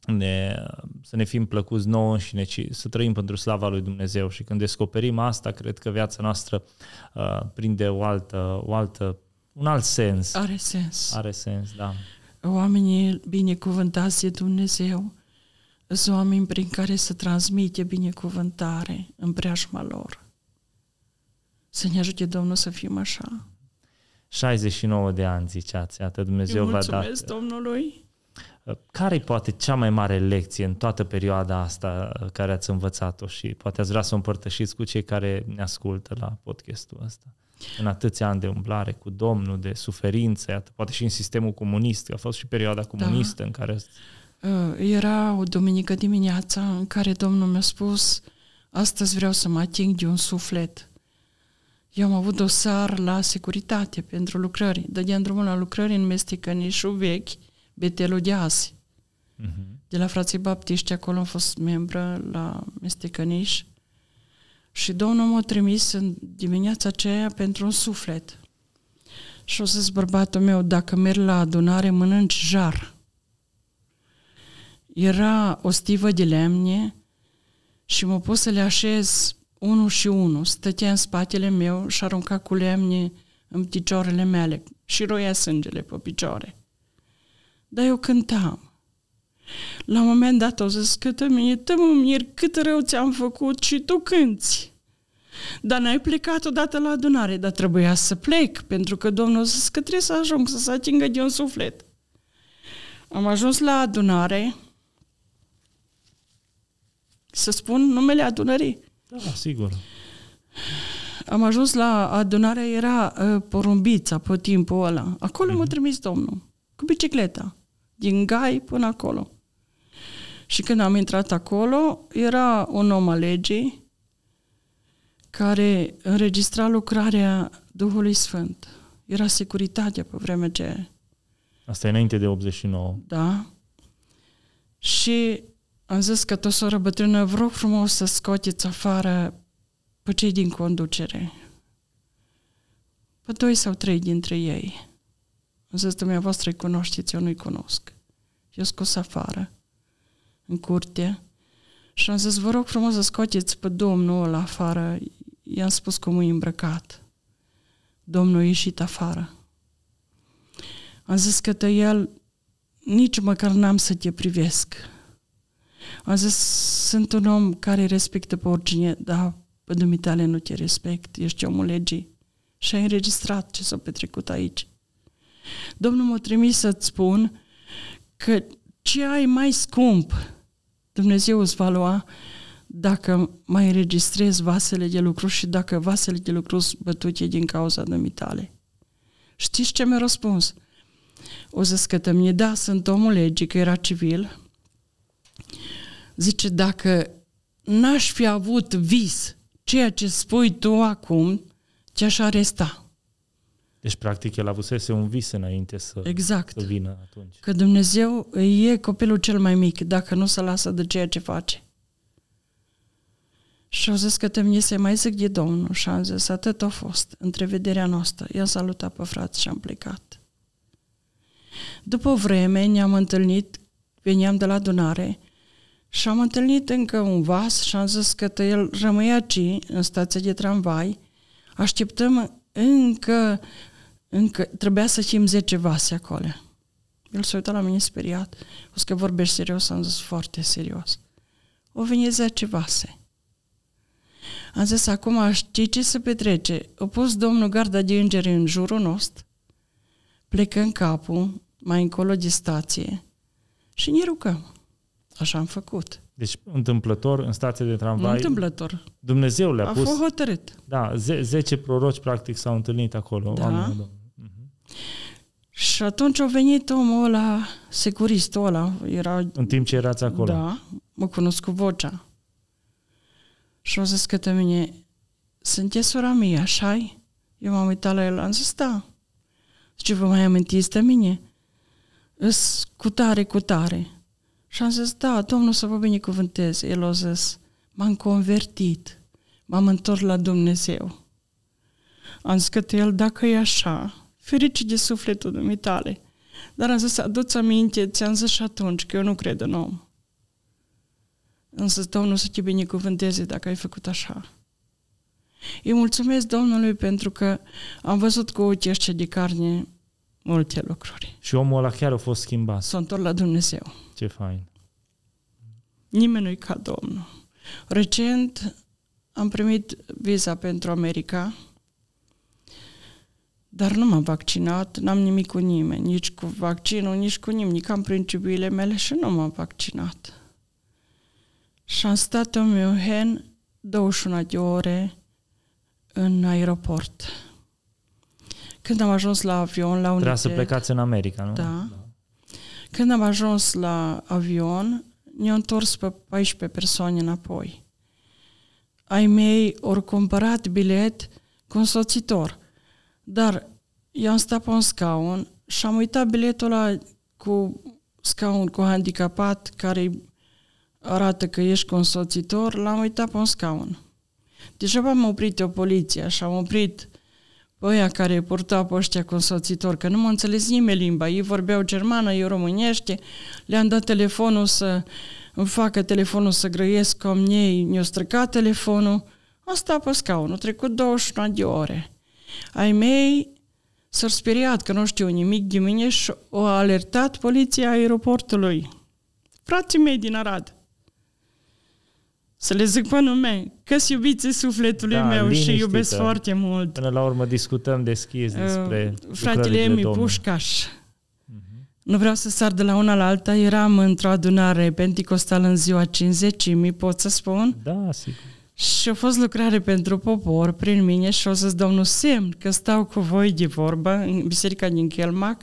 ne, să ne fim plăcuți nouă și ne, să trăim pentru slava lui Dumnezeu. Și când descoperim asta, cred că viața noastră uh, prinde o altă, o altă, un alt sens. Are sens. Are sens, da. Oamenii binecuvântați de Dumnezeu sunt oameni prin care se transmite binecuvântare în preajma lor. Să ne ajute Domnul să fim așa. 69 de ani, ziceați, atât Dumnezeu v-a dat. Mulțumesc Domnului care e poate cea mai mare lecție în toată perioada asta uh, care ați învățat-o și poate ați vrea să o împărtășiți cu cei care ne ascultă la podcastul ăsta? În atâția ani de umblare cu Domnul, de suferințe, poate și în sistemul comunist, că a fost și perioada da. comunistă da. în care... Uh, era o duminică dimineața în care Domnul mi-a spus astăzi vreau să mă ating de un suflet. Eu am avut dosar la securitate pentru lucrări. Dădeam drumul la lucrări în Mestecănișul vechi, Betelu de azi. Mhm. Uh-huh. De la frații baptiști, acolo am fost membră la Mestecăniș. Și Domnul m-a trimis în dimineața aceea pentru un suflet. Și o să zic bărbatul meu, dacă merg la adunare, mănânci jar. Era o stivă de lemne și mă pus să le așez unul și unul. Stătea în spatele meu și arunca cu lemne în picioarele mele și roia sângele pe picioare. Dar eu cântam. La un moment dat au zis, câtă mie, tă mă mir, cât rău ți-am făcut și tu cânti? Dar n-ai plecat odată la adunare, dar trebuia să plec, pentru că Domnul a zis că trebuie să ajung, să se atingă de un suflet. Am ajuns la adunare, să spun numele adunării? Da, da sigur. Am ajuns la adunare, era uh, porumbița pe timpul ăla. Acolo mm-hmm. m-a mhm. trimis Domnul, cu bicicleta din Gai până acolo. Și când am intrat acolo, era un om al legii care înregistra lucrarea Duhului Sfânt. Era securitatea pe vremea ce. Asta e înainte de 89. Da. Și am zis că tot soră bătrână, vreau frumos să scoteți afară pe cei din conducere. Pe doi sau trei dintre ei. Am zis, dumneavoastră îi cunoașteți, eu nu-i cunosc. eu scos afară, în curte, și am zis, vă rog frumos să scoateți pe domnul ăla afară. I-am spus cum e îmbrăcat. Domnul a ieșit afară. Am zis că el nici măcar n-am să te privesc. Am zis, sunt un om care respectă pe oricine, dar pe dumitale nu te respect, ești omul legii. Și ai înregistrat ce s-a petrecut aici. Domnul m-a trimis să-ți spun că ce ai mai scump Dumnezeu îți va lua dacă mai înregistrezi vasele de lucru și dacă vasele de lucru sunt bătute din cauza dumitale. Știți ce mi-a răspuns? O zis că tămine, da, sunt omul legii, că era civil. Zice, dacă n-aș fi avut vis ceea ce spui tu acum, te-aș aresta. Deci, practic, el avusese un vis înainte să, exact. să vină atunci. Că Dumnezeu e copilul cel mai mic, dacă nu se lasă de ceea ce face. Și au zis că te mi se mai zic de Domnul și am zis, atât a fost, întrevederea noastră. I-am salutat pe frați și am plecat. După vreme ne-am întâlnit, veneam de la adunare și am întâlnit încă un vas și am zis că el rămâi aici, în stația de tramvai, așteptăm încă încă trebuia să fim 10 vase acolo. El s-a uitat la mine speriat. O că vorbești serios, am zis foarte serios. O veni 10 vase. Am zis, acum știi ce se petrece? O pus domnul garda de îngeri în jurul nostru, plecăm capul, mai încolo de stație și ne rugăm. Așa am făcut. Deci, întâmplător, în stație de tramvai... Întâmplător. Dumnezeu le-a A pus... A fost hotărât. Da, 10 proroci, practic, s-au întâlnit acolo. Da. Oamenii, și atunci a venit omul ăla, securistul ăla, era... În timp ce erați acolo. Da, mă cunosc cu vocea. Și a zis către mine, sunteți sora mea, așa -i? Eu m-am uitat la el, am zis, da. Zice, vă mai amintiți de mine? Îs cu tare, cu tare. Și am zis, da, Domnul să vă binecuvânteze. El a zis, m-am convertit, m-am întors la Dumnezeu. Am zis că el, dacă e așa, ferici de sufletul dumitale. Dar am zis, adu-ți aminte, ți-am zis și atunci că eu nu cred în om. Însă Domnul să te binecuvânteze dacă ai făcut așa. Îi mulțumesc Domnului pentru că am văzut cu ochii ăștia de carne multe lucruri. Și omul ăla chiar a fost schimbat. S-a întors la Dumnezeu. Ce fain. Nimeni nu-i ca Domnul. Recent am primit viza pentru America dar nu m-am vaccinat, n-am nimic cu nimeni, nici cu vaccinul, nici cu nimic. Am principiile mele și nu m-am vaccinat. Și am stat în München 21 de ore în aeroport. Când am ajuns la avion, la un Trebuia să plecați în America, nu? Da. Când am ajuns la avion, ne-au întors pe 14 persoane înapoi. Ai mei ori cumpărat bilet cu soțitor. Dar eu am stat pe un scaun și am uitat biletul ăla cu scaun cu handicapat care arată că ești consoțitor, l-am uitat pe un scaun. Deja am oprit o poliție. și am oprit pe care purta pe ăștia consoțitor, că nu mă înțeles nimeni limba. Ei vorbeau germană, eu românește, le-am dat telefonul să îmi facă telefonul să grăiesc cu ei, mi-a stricat telefonul. Asta stat pe scaun, au trecut 21 de ore ai mei s-au speriat că nu știu nimic de mine și o alertat poliția aeroportului. Frații mei din Arad. Să le zic pe nume, că iubiții sufletului da, meu liniștită. și iubesc foarte mult. Până la urmă discutăm deschis uh, despre uh, Fratele Emi Pușcaș. Uh-huh. Nu vreau să sar de la una la alta, eram într-o adunare pentru în ziua 50, mi pot să spun? Da, sigur. Și a fost lucrare pentru popor prin mine și o să-ți domnul semn că stau cu voi de vorbă în biserica din Chelmac.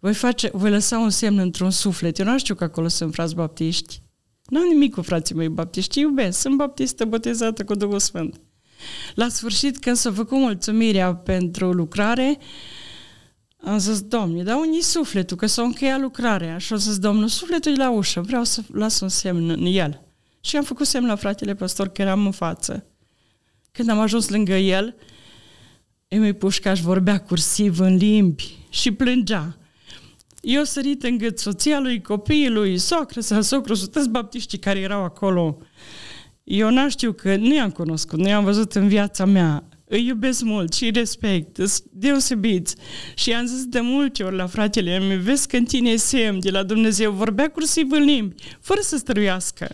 Voi, face, voi lăsa un semn într-un suflet. Eu nu știu că acolo sunt frați baptiști. Nu am nimic cu frații mei baptiști, iubesc. Sunt baptistă botezată cu Duhul Sfânt. La sfârșit, când s-a făcut mulțumirea pentru lucrare, am zis, Domnul, dar unii sufletul, că s-a încheiat lucrarea și o zis, Domnul, sufletul e la ușă, vreau să las un semn în el. Și am făcut semn la fratele pastor că eram în față. Când am ajuns lângă el, Emi Pușcaș vorbea cursiv în limbi și plângea. Eu sărit în gât soția lui, copiii lui, socră sau socru, sau toți baptiștii care erau acolo. Eu n știu că nu i-am cunoscut, nu i-am văzut în viața mea. Îi iubesc mult și respect, deosebiți. Și i-am zis de multe ori la fratele meu, vezi că în tine e semn de la Dumnezeu, vorbea cursiv în limbi, fără să străiască.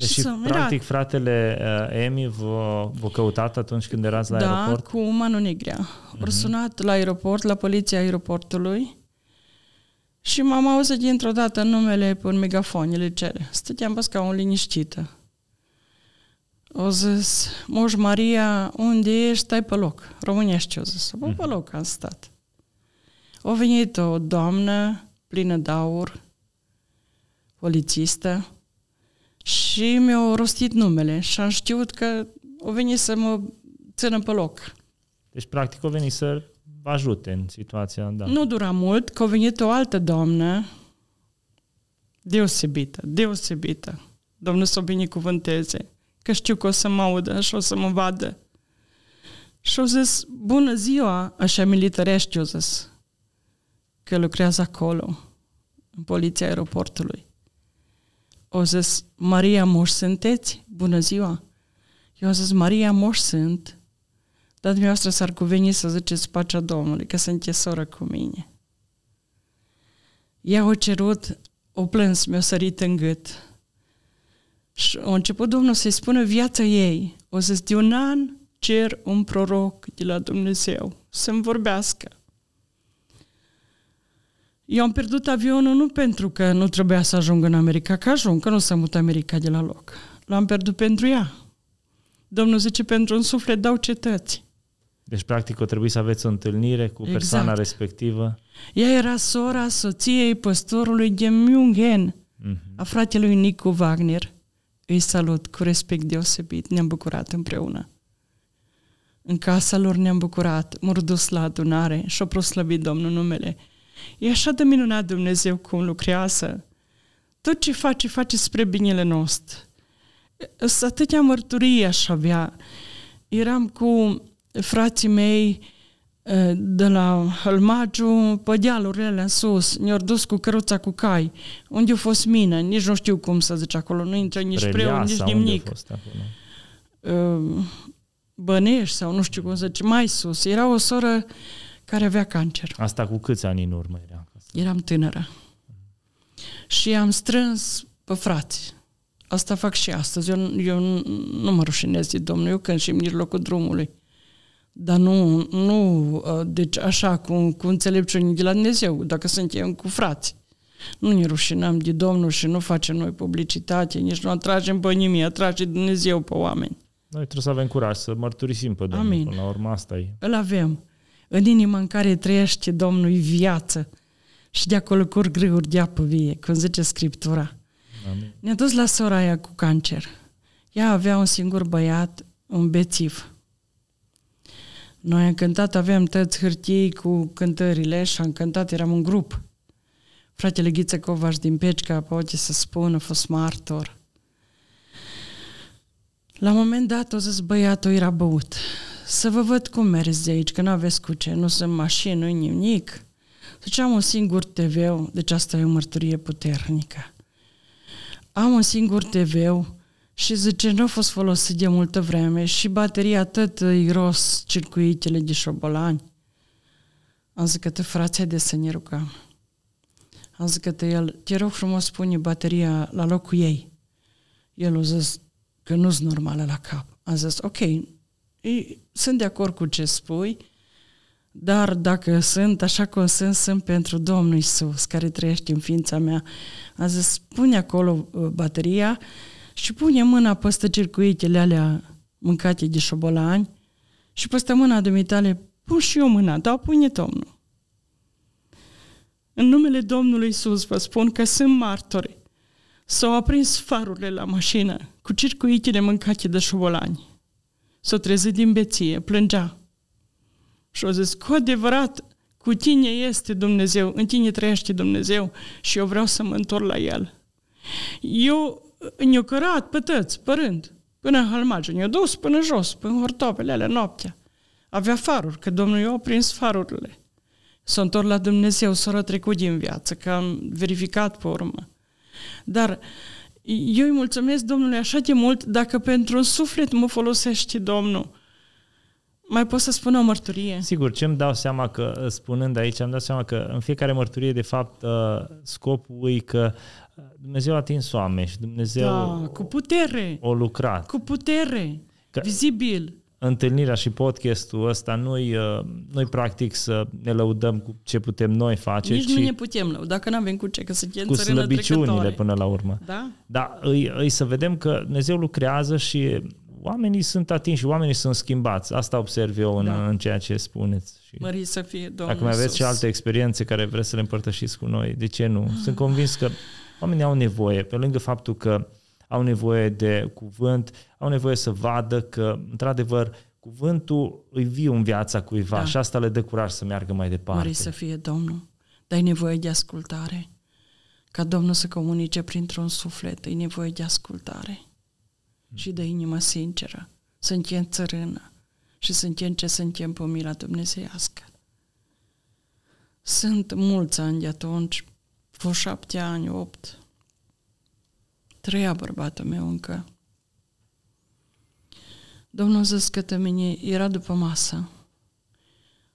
Deci, și practic, fratele uh, Emi v-a, v-a căutat atunci când erați la da, aeroport? Da, cu manu negrea. Mhm. Uh-huh. sunat la aeroport, la poliția aeroportului și m-am auzit dintr-o dată numele pe megafonile cele. Stăteam pe scaun liniștită. O zis, Moș Maria, unde ești? Stai pe loc. Românești, o zis. Uh-huh. pe mhm. loc am stat. O venit o doamnă plină de aur, polițistă, și mi-au rostit numele și am știut că o veni să mă țină pe loc. Deci, practic, o veni să vă ajute în situația, da. Nu dura mult, că a venit o altă doamnă deosebită, deosebită. Domnul să o binecuvânteze, că știu că o să mă audă și o să mă vadă. Și au zis, bună ziua, așa militărești, au zis, că lucrează acolo, în poliția aeroportului o zis, Maria Moș sunteți? Bună ziua! Eu am zis, Maria Moș sunt, dar dumneavoastră s-ar cuveni să ziceți pacea Domnului, că sunteți soră cu mine. Ea o cerut, o plâns, mi-a sărit în gât. Și a început Domnul să-i spună viața ei. O zis, de un an cer un proroc de la Dumnezeu să-mi vorbească. Eu am pierdut avionul nu pentru că nu trebuia să ajung în America, că ajung, că nu se mutat America de la loc. L-am pierdut pentru ea. Domnul zice, pentru un suflet dau cetăți. Deci, practic, o trebuie să aveți o întâlnire cu exact. persoana respectivă. Ea era sora soției păstorului de Mungen, uh-huh. Mhm. a fratelui Nicu Wagner. Îi salut cu respect deosebit. Ne-am bucurat împreună. În casa lor ne-am bucurat, m dus la adunare și-o proslăvit Domnul numele. E așa de minunat Dumnezeu cum lucrează. Tot ce face, face spre binele nostru. Să atâtea mărturii aș avea. Eram cu frații mei de la Hălmagiu, pe dealurile în sus, ne-au dus cu căruța cu cai, unde a fost mine, nici nu știu cum să zice acolo, nu intră nici preu, nici nimic. Fost Bănești sau nu știu cum să zice, mai sus. Era o soră uh, care avea cancer. Asta cu câți ani în urmă era? Eram tânără. Și am strâns pe frați. Asta fac și astăzi. Eu, eu nu mă rușinez de Domnul, eu când și în mijlocul drumului. Dar nu, nu, uh, deci așa, cu, cu înțelepciune de la Dumnezeu, dacă suntem cu frați. Nu ne rușinăm de Domnul și nu facem noi publicitate, nici nu atragem pe nimeni, atrage Dumnezeu pe oameni. Noi trebuie să avem curaj să mărturisim pe Domnul. Amin. Până la urmă asta e. Îl avem. În inima în care trăiește Domnul viață și de acolo curg râuri de apă vie, cum zice Scriptura. Amin. Ne-a dus la sora aia cu cancer. Ea avea un singur băiat, un bețiv. Noi am cântat, aveam tăți hârtii cu cântările și am cântat, eram un grup. Fratele Ghiță Covaș din Pecica, poate să spună a fost martor. La un moment dat, o zis, băiatul era băut să vă văd cum mergeți de aici, că nu aveți cu ce, nu sunt mașini, nu nimic. Deci am un singur tv deci asta e o mărturie puternică. Am un singur tv și zice, nu a fost folosit de multă vreme și bateria atât îi ros circuitele de șobolani. Am zis că te frația de să ne rugăm. Am zis că el, te rog frumos pune bateria la locul ei. El a zis că nu-s normală la cap. Am zis, ok, ei, sunt de acord cu ce spui, dar dacă sunt așa cum sunt, sunt pentru Domnul Isus, care trăiește în ființa mea. A zis, pune acolo uh, bateria și pune mâna peste circuitele alea mâncate de șobolani și peste mâna dumitale pun și eu mâna, dar pune Domnul. În numele Domnului Isus vă spun că sunt martori. S-au aprins farurile la mașină cu circuitele mâncate de șobolani s-a trezit din beție, plângea. Și a zis, cu adevărat, cu tine este Dumnezeu, în tine trăiește Dumnezeu și eu vreau să mă întorc la El. Eu ne-o cărat pătăți, părând, până în ne-o dus până jos, până hortopele alea, noaptea. Avea faruri, că Domnul i-a prins farurile. S-a întors la Dumnezeu, s-a trecut din viață, că am verificat pe urmă. Dar uh, eu îi mulțumesc Domnului așa de mult dacă pentru un suflet mă folosește Domnul. Mai pot să spun o mărturie? Sigur, ce îmi dau seama că, spunând aici, am dat seama că în fiecare mărturie, de fapt, uh, scopul e că uh, Dumnezeu a atins oameni și Dumnezeu da, cu putere, o lucrat. Cu putere, că, vizibil întâlnirea și podcastul ăsta, noi, uh, noi practic să ne lăudăm cu ce putem noi face. Nici ci nu ne putem lăuda, dacă nu avem cu ce, că să Cu slăbiciunile trecătoare. până la urmă. Da? Dar îi, îi să vedem că Dumnezeu lucrează și oamenii sunt atinși, oamenii sunt schimbați. Asta observ eu în, da. în ceea ce spuneți. Și Mări să fie Domnul Dacă mai aveți sus. și alte experiențe care vreți să le împărtășiți cu noi, de ce nu? Sunt ah. convins că oamenii au nevoie, pe lângă faptul că au nevoie de cuvânt, au nevoie să vadă că, într-adevăr, cuvântul îi viu în viața cuiva da. și asta le dă curaj să meargă mai departe. Mări să fie Domnul, dar ai nevoie de ascultare. Ca Domnul să comunice printr-un suflet, ai nevoie de ascultare mm. și de inimă sinceră. Suntem țărână și suntem ce suntem pe mila dumnezeiască. Sunt mulți ani de atunci, vreo șapte ani, opt, trăia bărbatul meu încă. Domnul zis către mine, era după masă.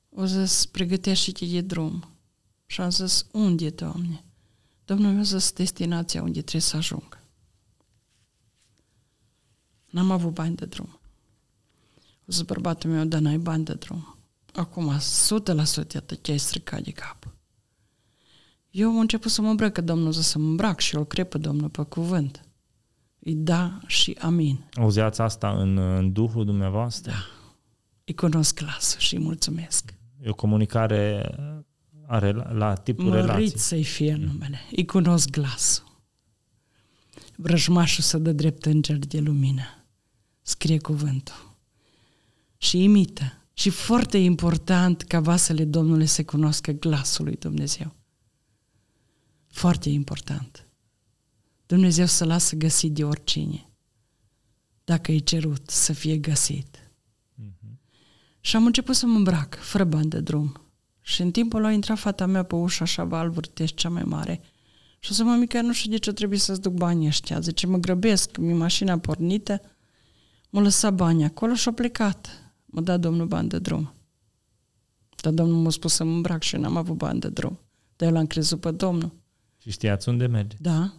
O zis, pregătește-te de drum. Și am zis, unde, Doamne? Domnul meu a zis, destinația unde trebuie să ajung. N-am avut bani de drum. O zis, bărbatul meu, dar n-ai bani de drum. Acum, 100% te-ai stricat de cap. Eu am început să mă îmbrăc, că Domnul să mă îmbrac și îl crepă Domnul pe cuvânt. E da și amin. Auzeați asta în, în Duhul dumneavoastră? Da. Îi cunosc glasul și mulțumesc. E o comunicare are la, la tipul Mărit relații. să-i fie numele. Îi cunosc glasul. Vrăjmașul să dă drept înger de lumină. Scrie cuvântul. Și imită. Și foarte important ca vasele Domnului să cunoască glasul lui Dumnezeu. Foarte important. Dumnezeu să lasă găsit de oricine. Dacă e cerut să fie găsit. Uh-huh. Și am început să mă îmbrac, fără bani de drum. Și în timpul lui a intrat fata mea pe ușa așa, valvârtești cea mai mare. Și o să mă mică, nu știu de ce trebuie să-ți duc banii ăștia. Zice, mă grăbesc, mi mașina pornită, mă lăsat banii acolo și a plecat. Mă dat domnul bani de drum. Dar domnul m-a spus să mă îmbrac și n-am avut bani de drum. Dar eu l-am crezut pe domnul. Și știați unde merge? Da.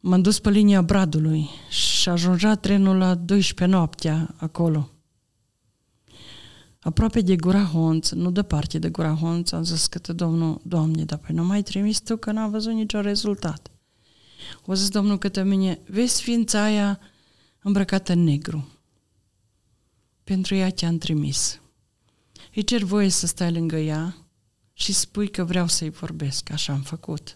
M-am dus pe linia Bradului și ajungea trenul la 12 noaptea acolo. Aproape de Gura Honț, nu departe de Gura Honț, am zis către domnul, Doamne, dar păi nu mai trimis tu că n-am văzut niciun rezultat. O zis domnul către mine, vezi ființa aia îmbrăcată în negru. Pentru ea te-am trimis. Îi cer voie să stai lângă ea și spui că vreau să-i vorbesc, așa am făcut.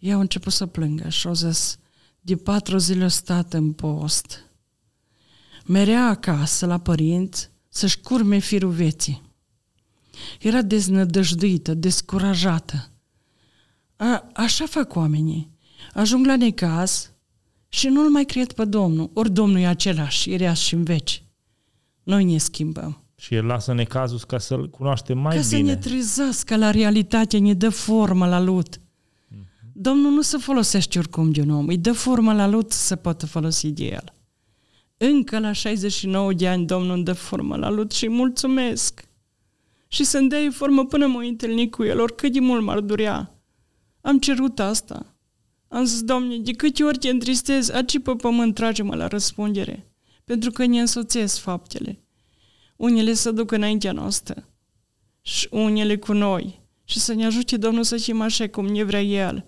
Eu am început să plângă și au zis, de patru zile stat în post, merea acasă la părinți să-și curme firul vieții. Era deznădăjduită, descurajată. A, așa fac oamenii. Ajung la necaz și nu-L mai cred pe Domnul. Ori Domnul e același, era și în veci. Noi ne schimbăm. Și El lasă necazul ca să-L cunoaște mai ca bine. Ca să ne trezească la realitate, ne dă formă la lut. Domnul nu se folosește oricum de un om, îi dă formă la lut să se poată folosi de el. Încă la 69 de ani Domnul îmi dă formă la lut și mulțumesc. Și să-mi dea formă până mă întâlni cu el, oricât de mult m-ar durea. Am cerut asta. Am zis, Doamne, de câte ori te întristezi, aci pe pământ trage-mă la răspundere, pentru că ne însoțesc faptele. Unele se duc înaintea noastră și unele cu noi și să ne ajute Domnul să fim așa cum ne vrea El,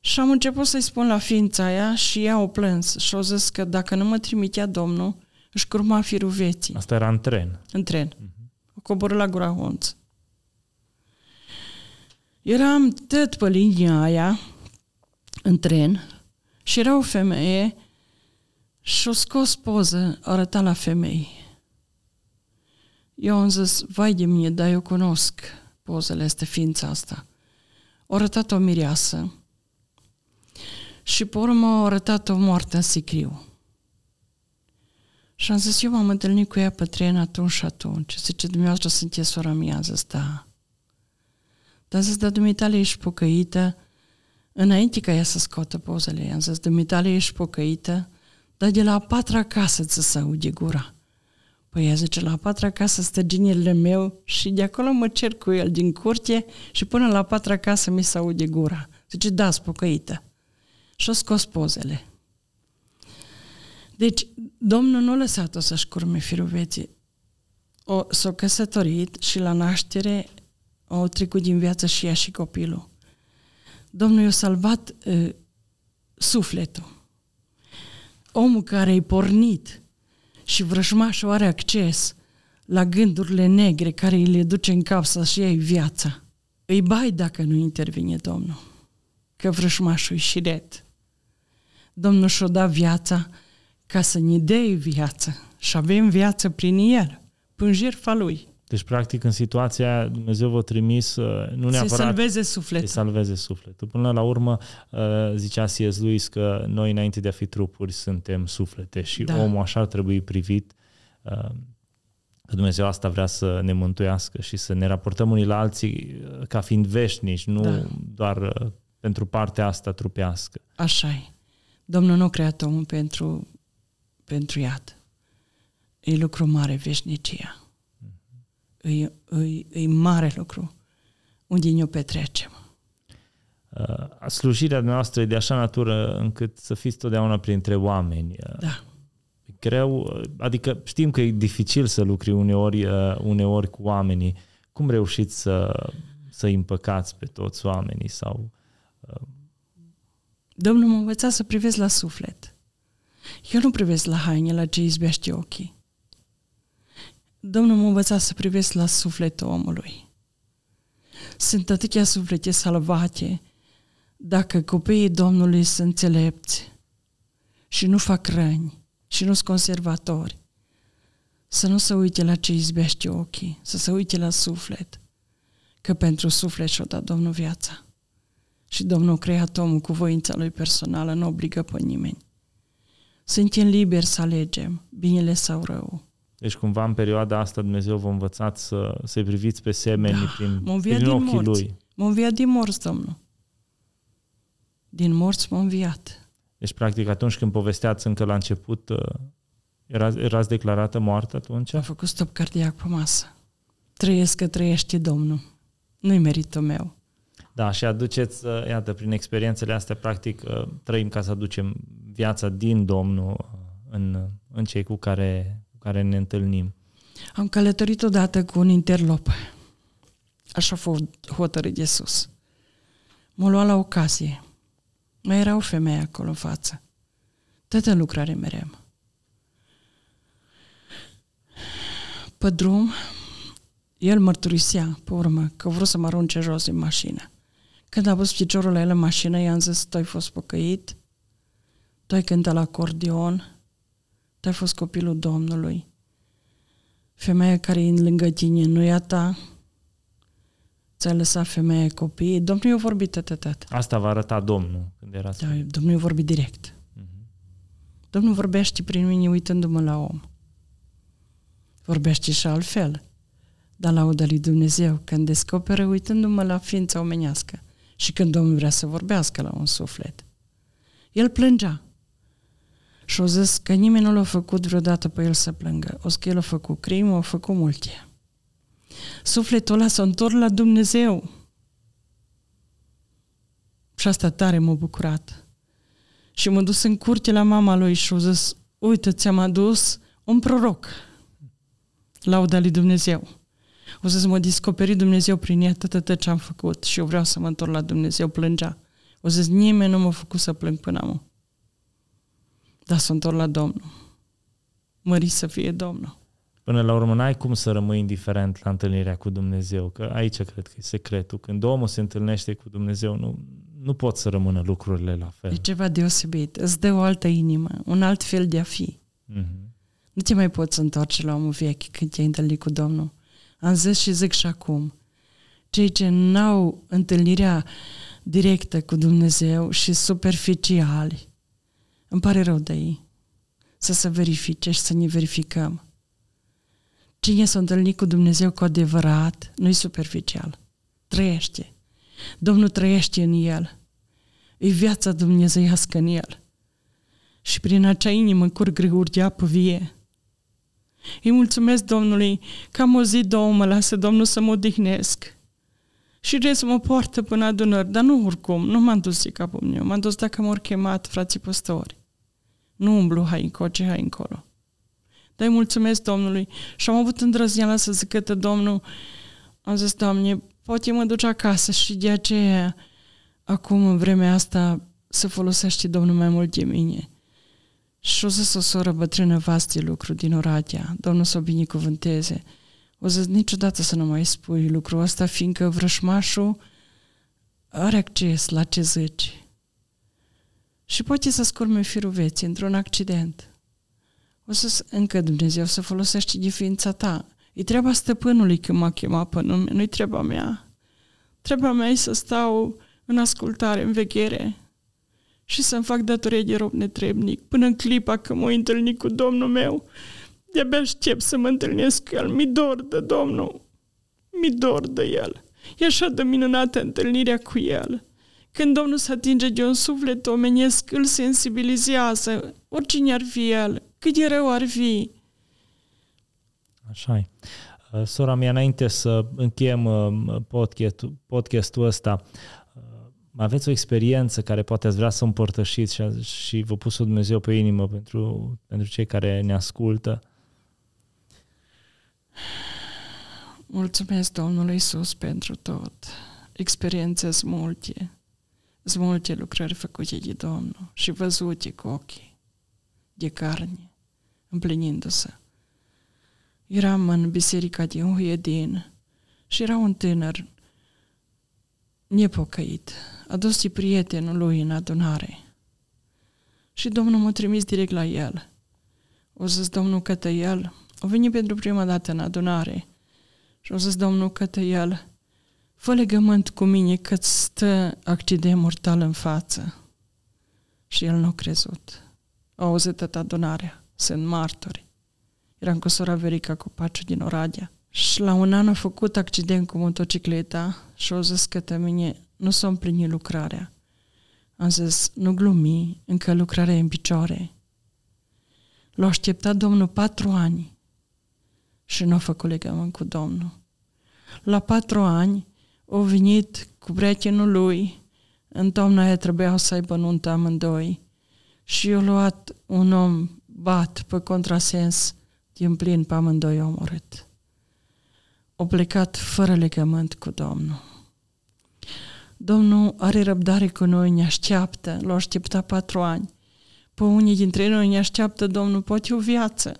și am început să-i spun la ființa aia și ea o plâns și au zis că dacă nu mă trimitea domnul, își curma firul vieții. Asta era în tren. În tren. Uh-huh. Mhm. coborâ la gura Honț. Eram tot pe linia aia, în tren, și era o femeie și o scos poză, arăta la femei. Eu am zis, vai de mine, dar eu cunosc pozele astea, ființa asta. O arătat o mireasă, și pe urmă a arătat-o moarte în sicriu. Și am zis, eu m-am întâlnit cu ea pe tren atunci și atunci. Zice, dumneavoastră sunteți sora mea, am zis, da. Dar zis, da, dumneavoastră ești pocăită, înainte ca ea să scoată pozele, am zis, dumneavoastră ești pocăită, dar de la a patra casă ți se aude gura. Păi ea zice, la a patra casă stă giniile meu și de acolo mă cer cu el din curte și până la a patra casă mi se aude gura. Zice, da, spocăită și-a scos pozele. Deci, Domnul nu a lăsat-o să-și curme firul vieții. O, s-a căsătorit și la naștere o trecut din viață și ea și copilul. Domnul i-a salvat uh, sufletul. Omul care i pornit și vrăjmașul are acces la gândurile negre care îi le duce în cap să-și iei viața. Îi bai dacă nu intervine Domnul, că vrăjmașul e șiret. Domnul și-a dat viața ca să ne dea viață și avem viață prin El, prin jertfa Lui. Deci, practic, în situația aia, Dumnezeu v-a trimis, uh, nu neapărat... Să salveze sufletul. Să salveze sufletul. Până la urmă, uh, zicea C.S. Lewis că noi, înainte de a fi trupuri, suntem suflete și da. omul așa ar trebui privit uh, că Dumnezeu asta vrea să ne mântuiască și să ne raportăm unii la alții ca fiind veșnici, nu da. doar pentru partea asta trupească. Așa e. Domnul nu a creat omul pentru, pentru iad. E lucru mare, veșnicia. mm E, e, e mare lucru unde ne petrecem. Uh, slujirea noastră e de așa natură încât să fiți totdeauna printre oameni. Uh, da. E greu, uh, adică știm că e dificil să lucri uneori, uh, uneori cu oamenii. Cum reușiți să, să împăcați pe toți oamenii sau uh, Domnul mă învăța să privesc la suflet. Eu nu privesc la haine, la ce izbește ochii. Domnul mă învăța să privesc la sufletul omului. Sunt atâtea suflete salvate dacă copiii Domnului sunt înțelepți și nu fac răni și nu sunt conservatori. Să nu se uite la ce izbește ochii, să se uite la suflet, că pentru suflet și-o dat Domnul viața și Domnul creat omul cu voința lui personală, nu obligă pe nimeni. Suntem liberi să alegem binele sau rău. Deci cumva în perioada asta Dumnezeu vă învățați să, să priviți pe semeni da, prin, prin din ochii morți. Lui. Mă învia din morți, Domnul. Din morți m-a înviat. Deci, practic, atunci când povesteați încă la început, uh, erați, erați declarată moartă atunci? Am făcut stop cardiac pe masă. Trăiesc că trăiește Domnul. Nu-i meritul meu. Da, și aduceți, uh, iată, prin experiențele astea, practic, uh, trăim ca să aducem viața din Domnul uh, în, în cei cu care, cu care ne întâlnim. Am călătorit odată cu un interlop. Așa a fost hotărât Iisus. M-a luat la ocazie. Mai era o femeie acolo în față. Tot lucrare mereu. Pe drum, el mărturisea, pe urmă, că vreau să mă arunce jos din mașină. Când a pus piciorul la el în mașină, i-am zis, tu ai fost păcăit, tu ai cântat la acordeon, tu ai fost copilul Domnului. Femeia care e lângă tine nu e a ta, ți ai lăsat femeia copii, Domnul i-a vorbit atât. Asta va arăta Domnul când era Da, Domnul i-a vorbit direct. Mm-hmm. Domnul vorbește prin mine uitându-mă la om. Vorbește și altfel. Dar lauda lui Dumnezeu când descoperă uitându-mă la ființa omenească și când Domnul vrea să vorbească la un suflet. El plângea. Și o zis că nimeni nu l-a făcut vreodată pe el să plângă. O zis că el a făcut crimă, a făcut multe. Sufletul ăla s-a întors la Dumnezeu. Și asta tare m-a bucurat. Și m-a dus în curte la mama lui și o zis, uite, ți-am adus un proroc. Lauda lui Dumnezeu o să mă descoperi Dumnezeu prin ea tot, ce am făcut și eu vreau să mă întorc la Dumnezeu, plângea. O să zic, nimeni nu m-a făcut să plâng până am. Dar să întorc la Domnul. Mări să fie Domnul. Până la urmă, n-ai cum să rămâi indiferent la întâlnirea cu Dumnezeu, că aici cred că e secretul. Când omul se întâlnește cu Dumnezeu, nu, nu pot să rămână lucrurile la fel. E ceva deosebit. Îți dă o altă inimă, un alt fel de a fi. Mm-hmm. Nu te mai poți întoarce la omul vechi când te-ai întâlnit cu Domnul. Am zis și zic și acum. Cei ce n-au întâlnirea directă cu Dumnezeu și superficiali, îmi pare rău de ei, să se verifice și să ne verificăm. Cine s-a întâlnit cu Dumnezeu cu adevărat, nu-i superficial. Trăiește. Domnul trăiește în el. E viața dumnezeiască în el. Și prin acea inimă curg grâuri de apă vie. Îi mulțumesc Domnului că am o zi, două, mă lasă Domnul să mă odihnesc. Și să mă poartă până adunări, dar nu oricum, nu m-am dus capul meu, m-am dus dacă m-au chemat frații păstori. Nu umblu hai încoace, hai încolo. Dar îi mulțumesc Domnului și am avut îndrăzneala să zic către Domnul, am zis, Doamne, poate mă duce acasă și de aceea acum în vremea asta să folosește Domnul mai mult de mine. Și o să o soră bătrână vaste lucru din Oradea, Domnul să o binecuvânteze. O să niciodată să nu mai spui lucrul ăsta, fiindcă vrășmașul are acces la ce zici. Și poate să scurme firul vieții într-un accident. O să încă Dumnezeu să folosești de ființa ta. E treaba stăpânului când m-a chemat pe nume, nu-i treaba mea. Treaba mea e să stau în ascultare, în veghere, și să-mi fac datorie de rob netrebnic, până în clipa că mă întâlni cu Domnul meu. De-abia aștept să mă întâlnesc cu El. Mi dor de Domnul. Mi dor de El. E așa de minunată întâlnirea cu El. Când Domnul se atinge de un suflet omenesc, îl sensibilizează, oricine ar fi El, cât de rău ar fi. Așa e. Sora mea, înainte să încheiem uh, podcastul, podcastul ăsta, aveți o experiență care poate ați vrea să împărtășiți și, și vă pus-o Dumnezeu pe inimă pentru, pentru cei care ne ascultă? Mulțumesc Domnului Isus pentru tot. Experiențe sunt multe. Sunt multe lucrări făcute de Domnul și văzute cu ochii de carne, împlinindu-se. Eram în biserica din Huiedin și era un tânăr nepocăit dus și prietenul lui în adunare. Și Domnul m-a trimis direct la el. O zis Domnul către el, o veni pentru prima dată în adunare și o zis Domnul către el, fă legământ cu mine că-ți stă accident mortal în față. Și el nu a crezut. A auzit atât adunarea. Sunt martori. Eram cu sora Verica cu pace din Oradea. Și la un an a făcut accident cu motocicleta și o zis către mine, nu s-a împlinit lucrarea. Am zis, nu glumi, încă lucrarea e în picioare. L-a așteptat Domnul patru ani și nu a făcut legământ cu Domnul. La patru ani au venit cu prietenul lui, în toamna aia trebuiau să aibă nuntă amândoi și i-a luat un om bat pe contrasens din plin pe amândoi omorât. O plecat fără legământ cu Domnul. Domnul are răbdare cu noi, ne așteaptă, l-a așteptat patru ani. Pe unii dintre noi ne așteaptă Domnul poate o viață.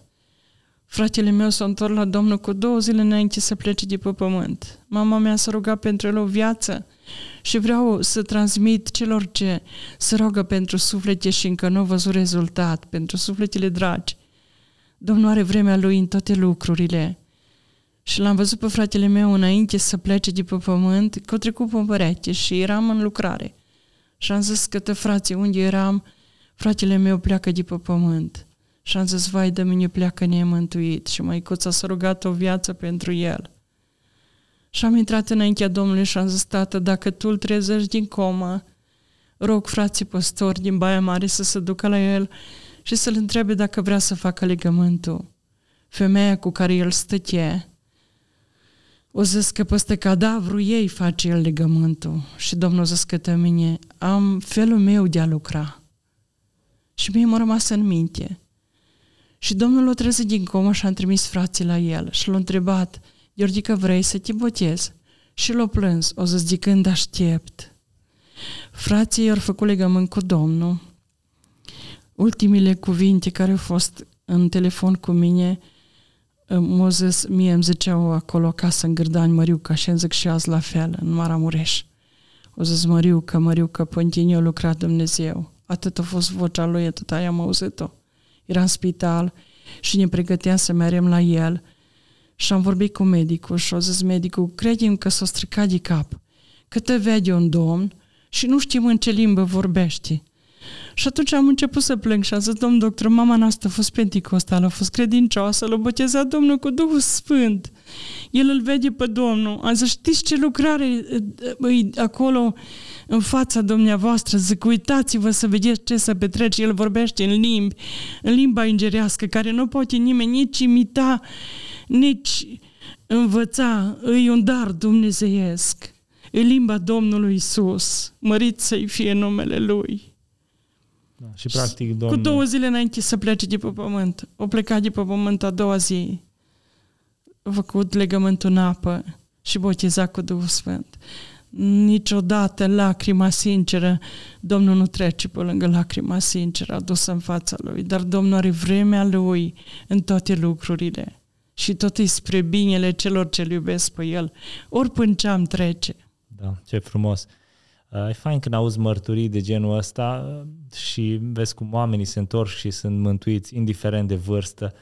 Fratele meu s-a întors la Domnul cu două zile înainte să plece de pe pământ. Mama mea s-a rugat pentru el o viață și vreau să transmit celor ce se roagă pentru suflete și încă nu au văzut rezultat, pentru sufletele dragi. Domnul are vremea Lui în toate lucrurile și l-am văzut pe fratele meu înainte să plece de pe pământ, că a trecut pe și eram în lucrare. Și am zis că, frate, unde eram, fratele meu pleacă de pe pământ. Și am zis, vai de mine, pleacă nemântuit. Și măicuța s-a rugat o viață pentru el. Și am intrat înaintea Domnului și am zis, tată, dacă tu îl trezești din comă, rog frații păstori din Baia Mare să se ducă la el și să-l întrebe dacă vrea să facă legământul. Femeia cu care el stătea o zis că peste cadavru ei face el legământul și Domnul zis către mine, am felul meu de a lucra. Și mie m-a rămas în minte. Și Domnul l-a trezit din comă și a trimis frații la el și l-a întrebat, Iordică, vrei să te botezi? Și l-a plâns, o zis, de când aștept. Frații i-au făcut legământ cu Domnul. Ultimile cuvinte care au fost în telefon cu mine, Mozes, mie îmi ziceau acolo acasă în Gârdani, Măriuca, și îmi zic și azi la fel, în Maramureș. O zis Măriuca, Măriuca, pe tine a lucrat Dumnezeu. Atât a fost vocea lui, atât am auzit-o. Era în spital și ne pregăteam să merem la el. Și am vorbit cu medicul și a zis medicul, credem că s-a stricat de cap, că te vede un domn și nu știm în ce limbă vorbește. Și atunci am început să plâng și am zis, domn doctor, mama noastră a fost penticostală, a fost credincioasă, l-a botezat Domnul cu Duhul Sfânt. El îl vede pe Domnul. Am zis, știți ce lucrare e acolo în fața dumneavoastră? Zic, uitați-vă să vedeți ce să petrece. El vorbește în limbi, în limba ingerească, care nu poate nimeni nici imita, nici învăța. E un dar dumnezeiesc. E limba Domnului Isus. Mărit să-i fie numele Lui. Da, și practic, domnul... Cu două zile înainte să plece de pe pământ. O pleca de pe pământ a doua zi. A făcut legământul în apă și botezat cu Duhul Sfânt. Niciodată lacrima sinceră, Domnul nu trece pe lângă lacrima sinceră adusă în fața Lui, dar Domnul are vremea Lui în toate lucrurile și tot îi spre binele celor ce-L iubesc pe El, ori până ce am trece. Da, ce frumos! Uh, e fain când auzi mărturii de genul ăsta uh, și vezi cum oamenii se întorc și sunt mântuiți, indiferent de vârstă.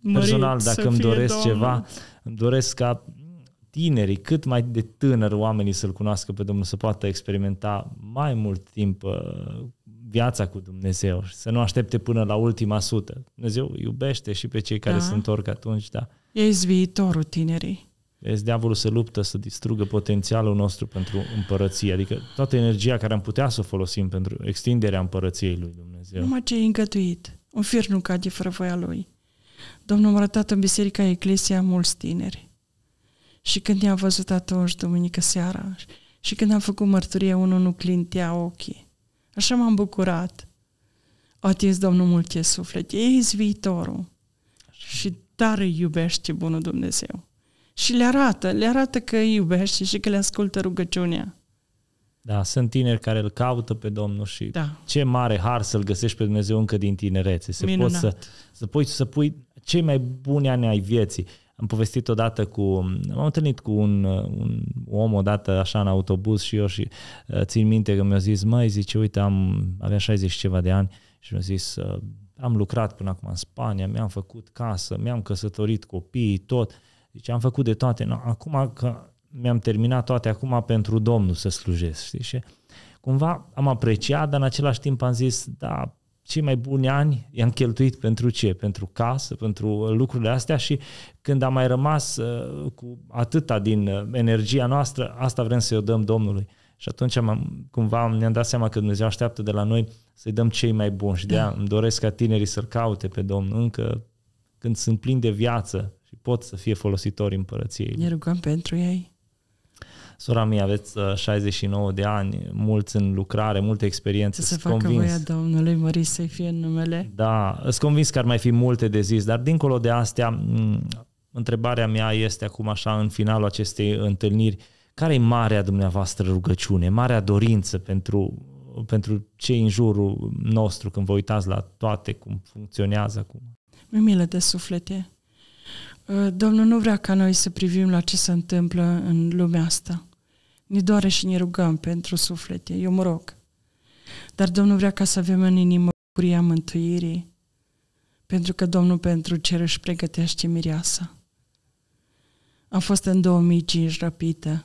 Mărit Personal, dacă îmi doresc domnul. ceva, îmi doresc ca tinerii, cât mai de tânăr oamenii să-L cunoască pe Domnul, să poată experimenta mai mult timp uh, viața cu Dumnezeu și să nu aștepte până la ultima sută. Dumnezeu iubește și pe cei care da. se întorc atunci, da. Ei viitorul tinerii diavolul se luptă să distrugă potențialul nostru pentru împărăție, adică toată energia care am putea să o folosim pentru extinderea împărăției lui Dumnezeu. Numai ce e încătuit, un fir nu cade fără voia lui. Domnul m-a arătat în biserica Eclesia mulți tineri. Și când i-am văzut atunci, duminică seara, și când am făcut mărturie, unul nu clintea ochii. Așa m-am bucurat. A atins Domnul multe suflete. Ei viitorul. Și tare iubește bunul Dumnezeu și le arată, le arată că îi iubește și că le ascultă rugăciunea. Da, sunt tineri care îl caută pe Domnul și da. ce mare har să-L găsești pe Dumnezeu încă din tinerețe. Să Minunat. poți să, să, pui, să pui cei mai buni ani ai vieții. Am povestit odată cu, m-am întâlnit cu un, un om odată așa în autobuz și eu și uh, țin minte că mi-a zis, măi, zice, uite, am, avea 60 și ceva de ani și mi-a zis, uh, am lucrat până acum în Spania, mi-am făcut casă, mi-am căsătorit copiii, tot. Deci am făcut de toate. No, acum că mi-am terminat toate, acum pentru Domnul să slujesc. Știi? Și cumva am apreciat, dar în același timp am zis, da, cei mai buni ani i-am cheltuit pentru ce? Pentru casă, pentru lucrurile astea și când am mai rămas uh, cu atâta din uh, energia noastră, asta vrem să-i o dăm Domnului. Și atunci am, cumva ne-am dat seama că Dumnezeu așteaptă de la noi să-i dăm cei mai buni și de-aia da. îmi doresc ca tinerii să-L caute pe Domnul încă când sunt plini de viață, și pot să fie folositori împărăției. Ne rugăm pentru ei. Sora mea, aveți 69 uh, de ani, mulți în lucrare, multe experiențe. Să facă convins. voia Domnului, mări să-i fie în numele. Da, sunt convins că ar mai fi multe de zis, dar dincolo de astea, întrebarea mea este acum așa în finalul acestei întâlniri, care e marea dumneavoastră rugăciune, marea dorință pentru, pentru cei în jurul nostru când vă uitați la toate, cum funcționează acum? Mi milă de suflete Uh, Domnul nu vrea ca noi să privim la ce se întâmplă în lumea asta. Ne doare și ne rugăm pentru suflete, eu mă rog. Dar Domnul vrea ca să avem în inimă bucuria mântuirii, pentru că Domnul pentru cer își pregătește mireasa. Am fost în 2005 răpită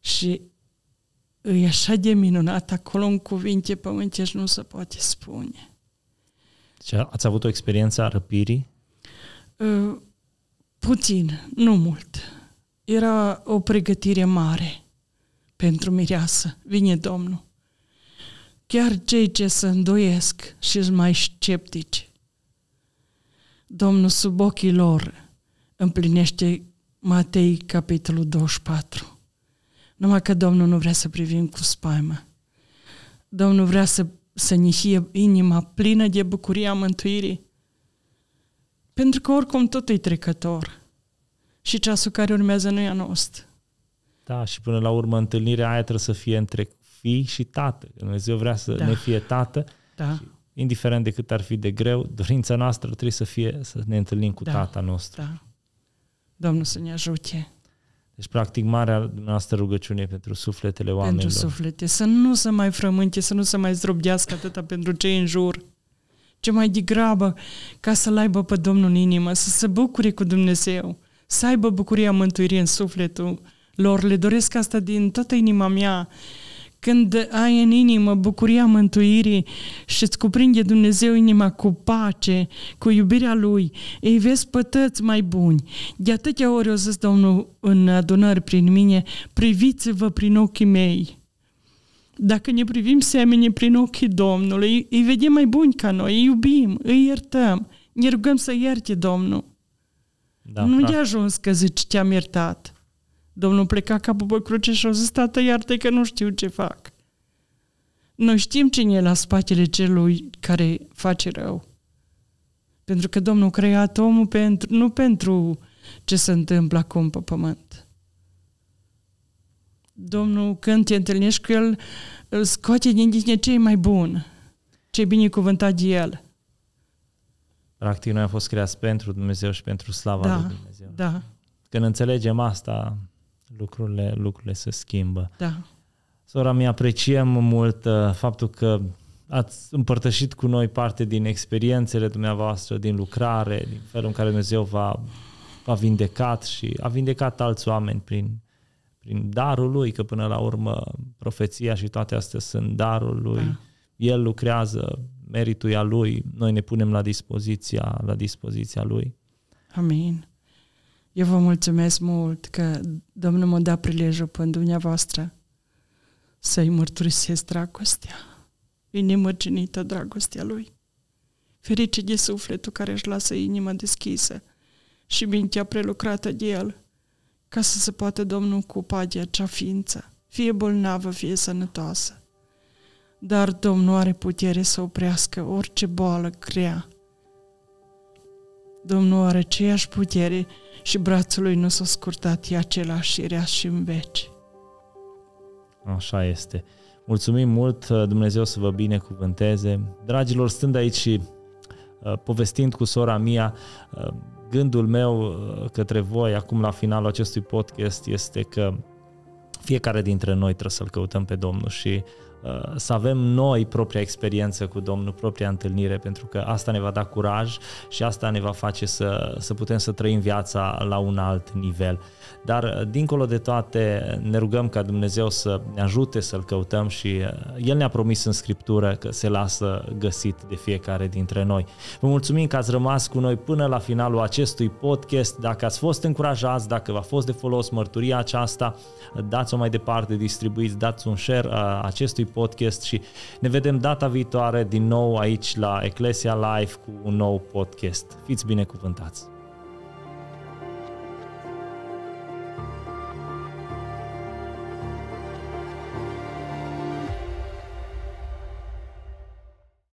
și e așa de minunat acolo în cuvinte pământești nu se poate spune. Deci, ați avut o experiență a răpirii? Ă, puțin, nu mult. Era o pregătire mare pentru mireasă. Vine Domnul. Chiar cei ce se îndoiesc și mai sceptici. Domnul sub ochii lor împlinește Matei, capitolul 24. Numai că Domnul nu vrea să privim cu spaimă. Domnul vrea să, să ne fie inima plină de bucuria mântuirii pentru că oricum tot e trecător. Și ceasul care urmează nu e a nostru. Da, și până la urmă întâlnirea aia trebuie să fie între fi și tată. Dumnezeu vrea să da. ne fie tată. Da. Și, indiferent de cât ar fi de greu, dorința noastră trebuie să fie să ne întâlnim cu da. tata nostru. Da. Domnul să ne ajute. Deci, practic, marea noastră rugăciune pentru sufletele oamenilor. Pentru suflete, să nu se mai frământe, să nu se mai zdrobdească atâta pentru cei în jur, ce mai degrabă ca să-L aibă pe Domnul în inimă, să se bucure cu Dumnezeu, să aibă bucuria mântuirii în sufletul lor. Le doresc asta din toată inima mea. Când ai în inimă bucuria mântuirii și îți cuprinde Dumnezeu inima cu pace, cu iubirea Lui, ei vezi pătăți mai buni. De atâtea ori o zis Domnul în adunări prin mine, priviți-vă prin ochii mei dacă ne privim semenii prin ochii Domnului, îi vedem mai buni ca noi, îi iubim, îi iertăm, ne rugăm să ierte Domnul. Da, nu da. de ajuns că zici te-am iertat. Domnul pleca capul pe cruce și a zis, tată, iartă că nu știu ce fac. Noi știm cine e la spatele celui care face rău. Pentru că Domnul a creat omul pentru, nu pentru ce se întâmplă acum pe pământ. Domnul, când te întâlnești cu el, îl scoate din tine ce e mai bun, ce e binecuvântat de el. Practic, noi am fost creați pentru Dumnezeu și pentru slava da, lui Dumnezeu. Da. Când înțelegem asta, lucrurile, lucrurile se schimbă. Da. Sora, mi apreciem mult uh, faptul că ați împărtășit cu noi parte din experiențele dumneavoastră, din lucrare, din felul în care Dumnezeu v-a, v-a vindecat și a vindecat alți oameni prin prin darul lui, că până la urmă profeția și toate astea sunt darul lui, da. el lucrează, meritul a lui, noi ne punem la dispoziția, la dispoziția lui. Amin. Eu vă mulțumesc mult că Domnul m-a dat prilejul pe dumneavoastră să-i mărturisesc dragostea. E nemărginită dragostea lui. Ferice de sufletul care își lasă inima deschisă și mintea prelucrată de el ca să se poată Domnul ocupa de acea ființă, fie bolnavă, fie sănătoasă. Dar Domnul are putere să oprească orice boală crea. Domnul are aceeași putere și brațul lui nu s-a scurtat, e același rea și în veci. Așa este. Mulțumim mult, uh, Dumnezeu să vă binecuvânteze. Dragilor, stând aici și uh, povestind cu sora mia, uh, gândul meu uh, către voi acum la finalul acestui podcast este că fiecare dintre noi trebuie să-L căutăm pe Domnul și uh, Uh, să avem noi propria experiență cu Domnul, propria întâlnire, pentru că asta ne va da curaj și asta ne va face să, să putem să trăim viața la un alt nivel. Dar, uh, dincolo de toate, ne rugăm ca Dumnezeu să ne ajute să-L căutăm și uh, El ne-a promis în Scriptură că se lasă găsit de fiecare dintre noi. Vă mulțumim că ați rămas cu noi până la finalul acestui podcast. Dacă ați fost încurajați, dacă v-a fost de folos mărturia aceasta, dați-o mai departe, distribuiți, dați un share acestui podcast și ne vedem data viitoare din nou aici la Ecclesia Live cu un nou podcast. Fiți binecuvântați!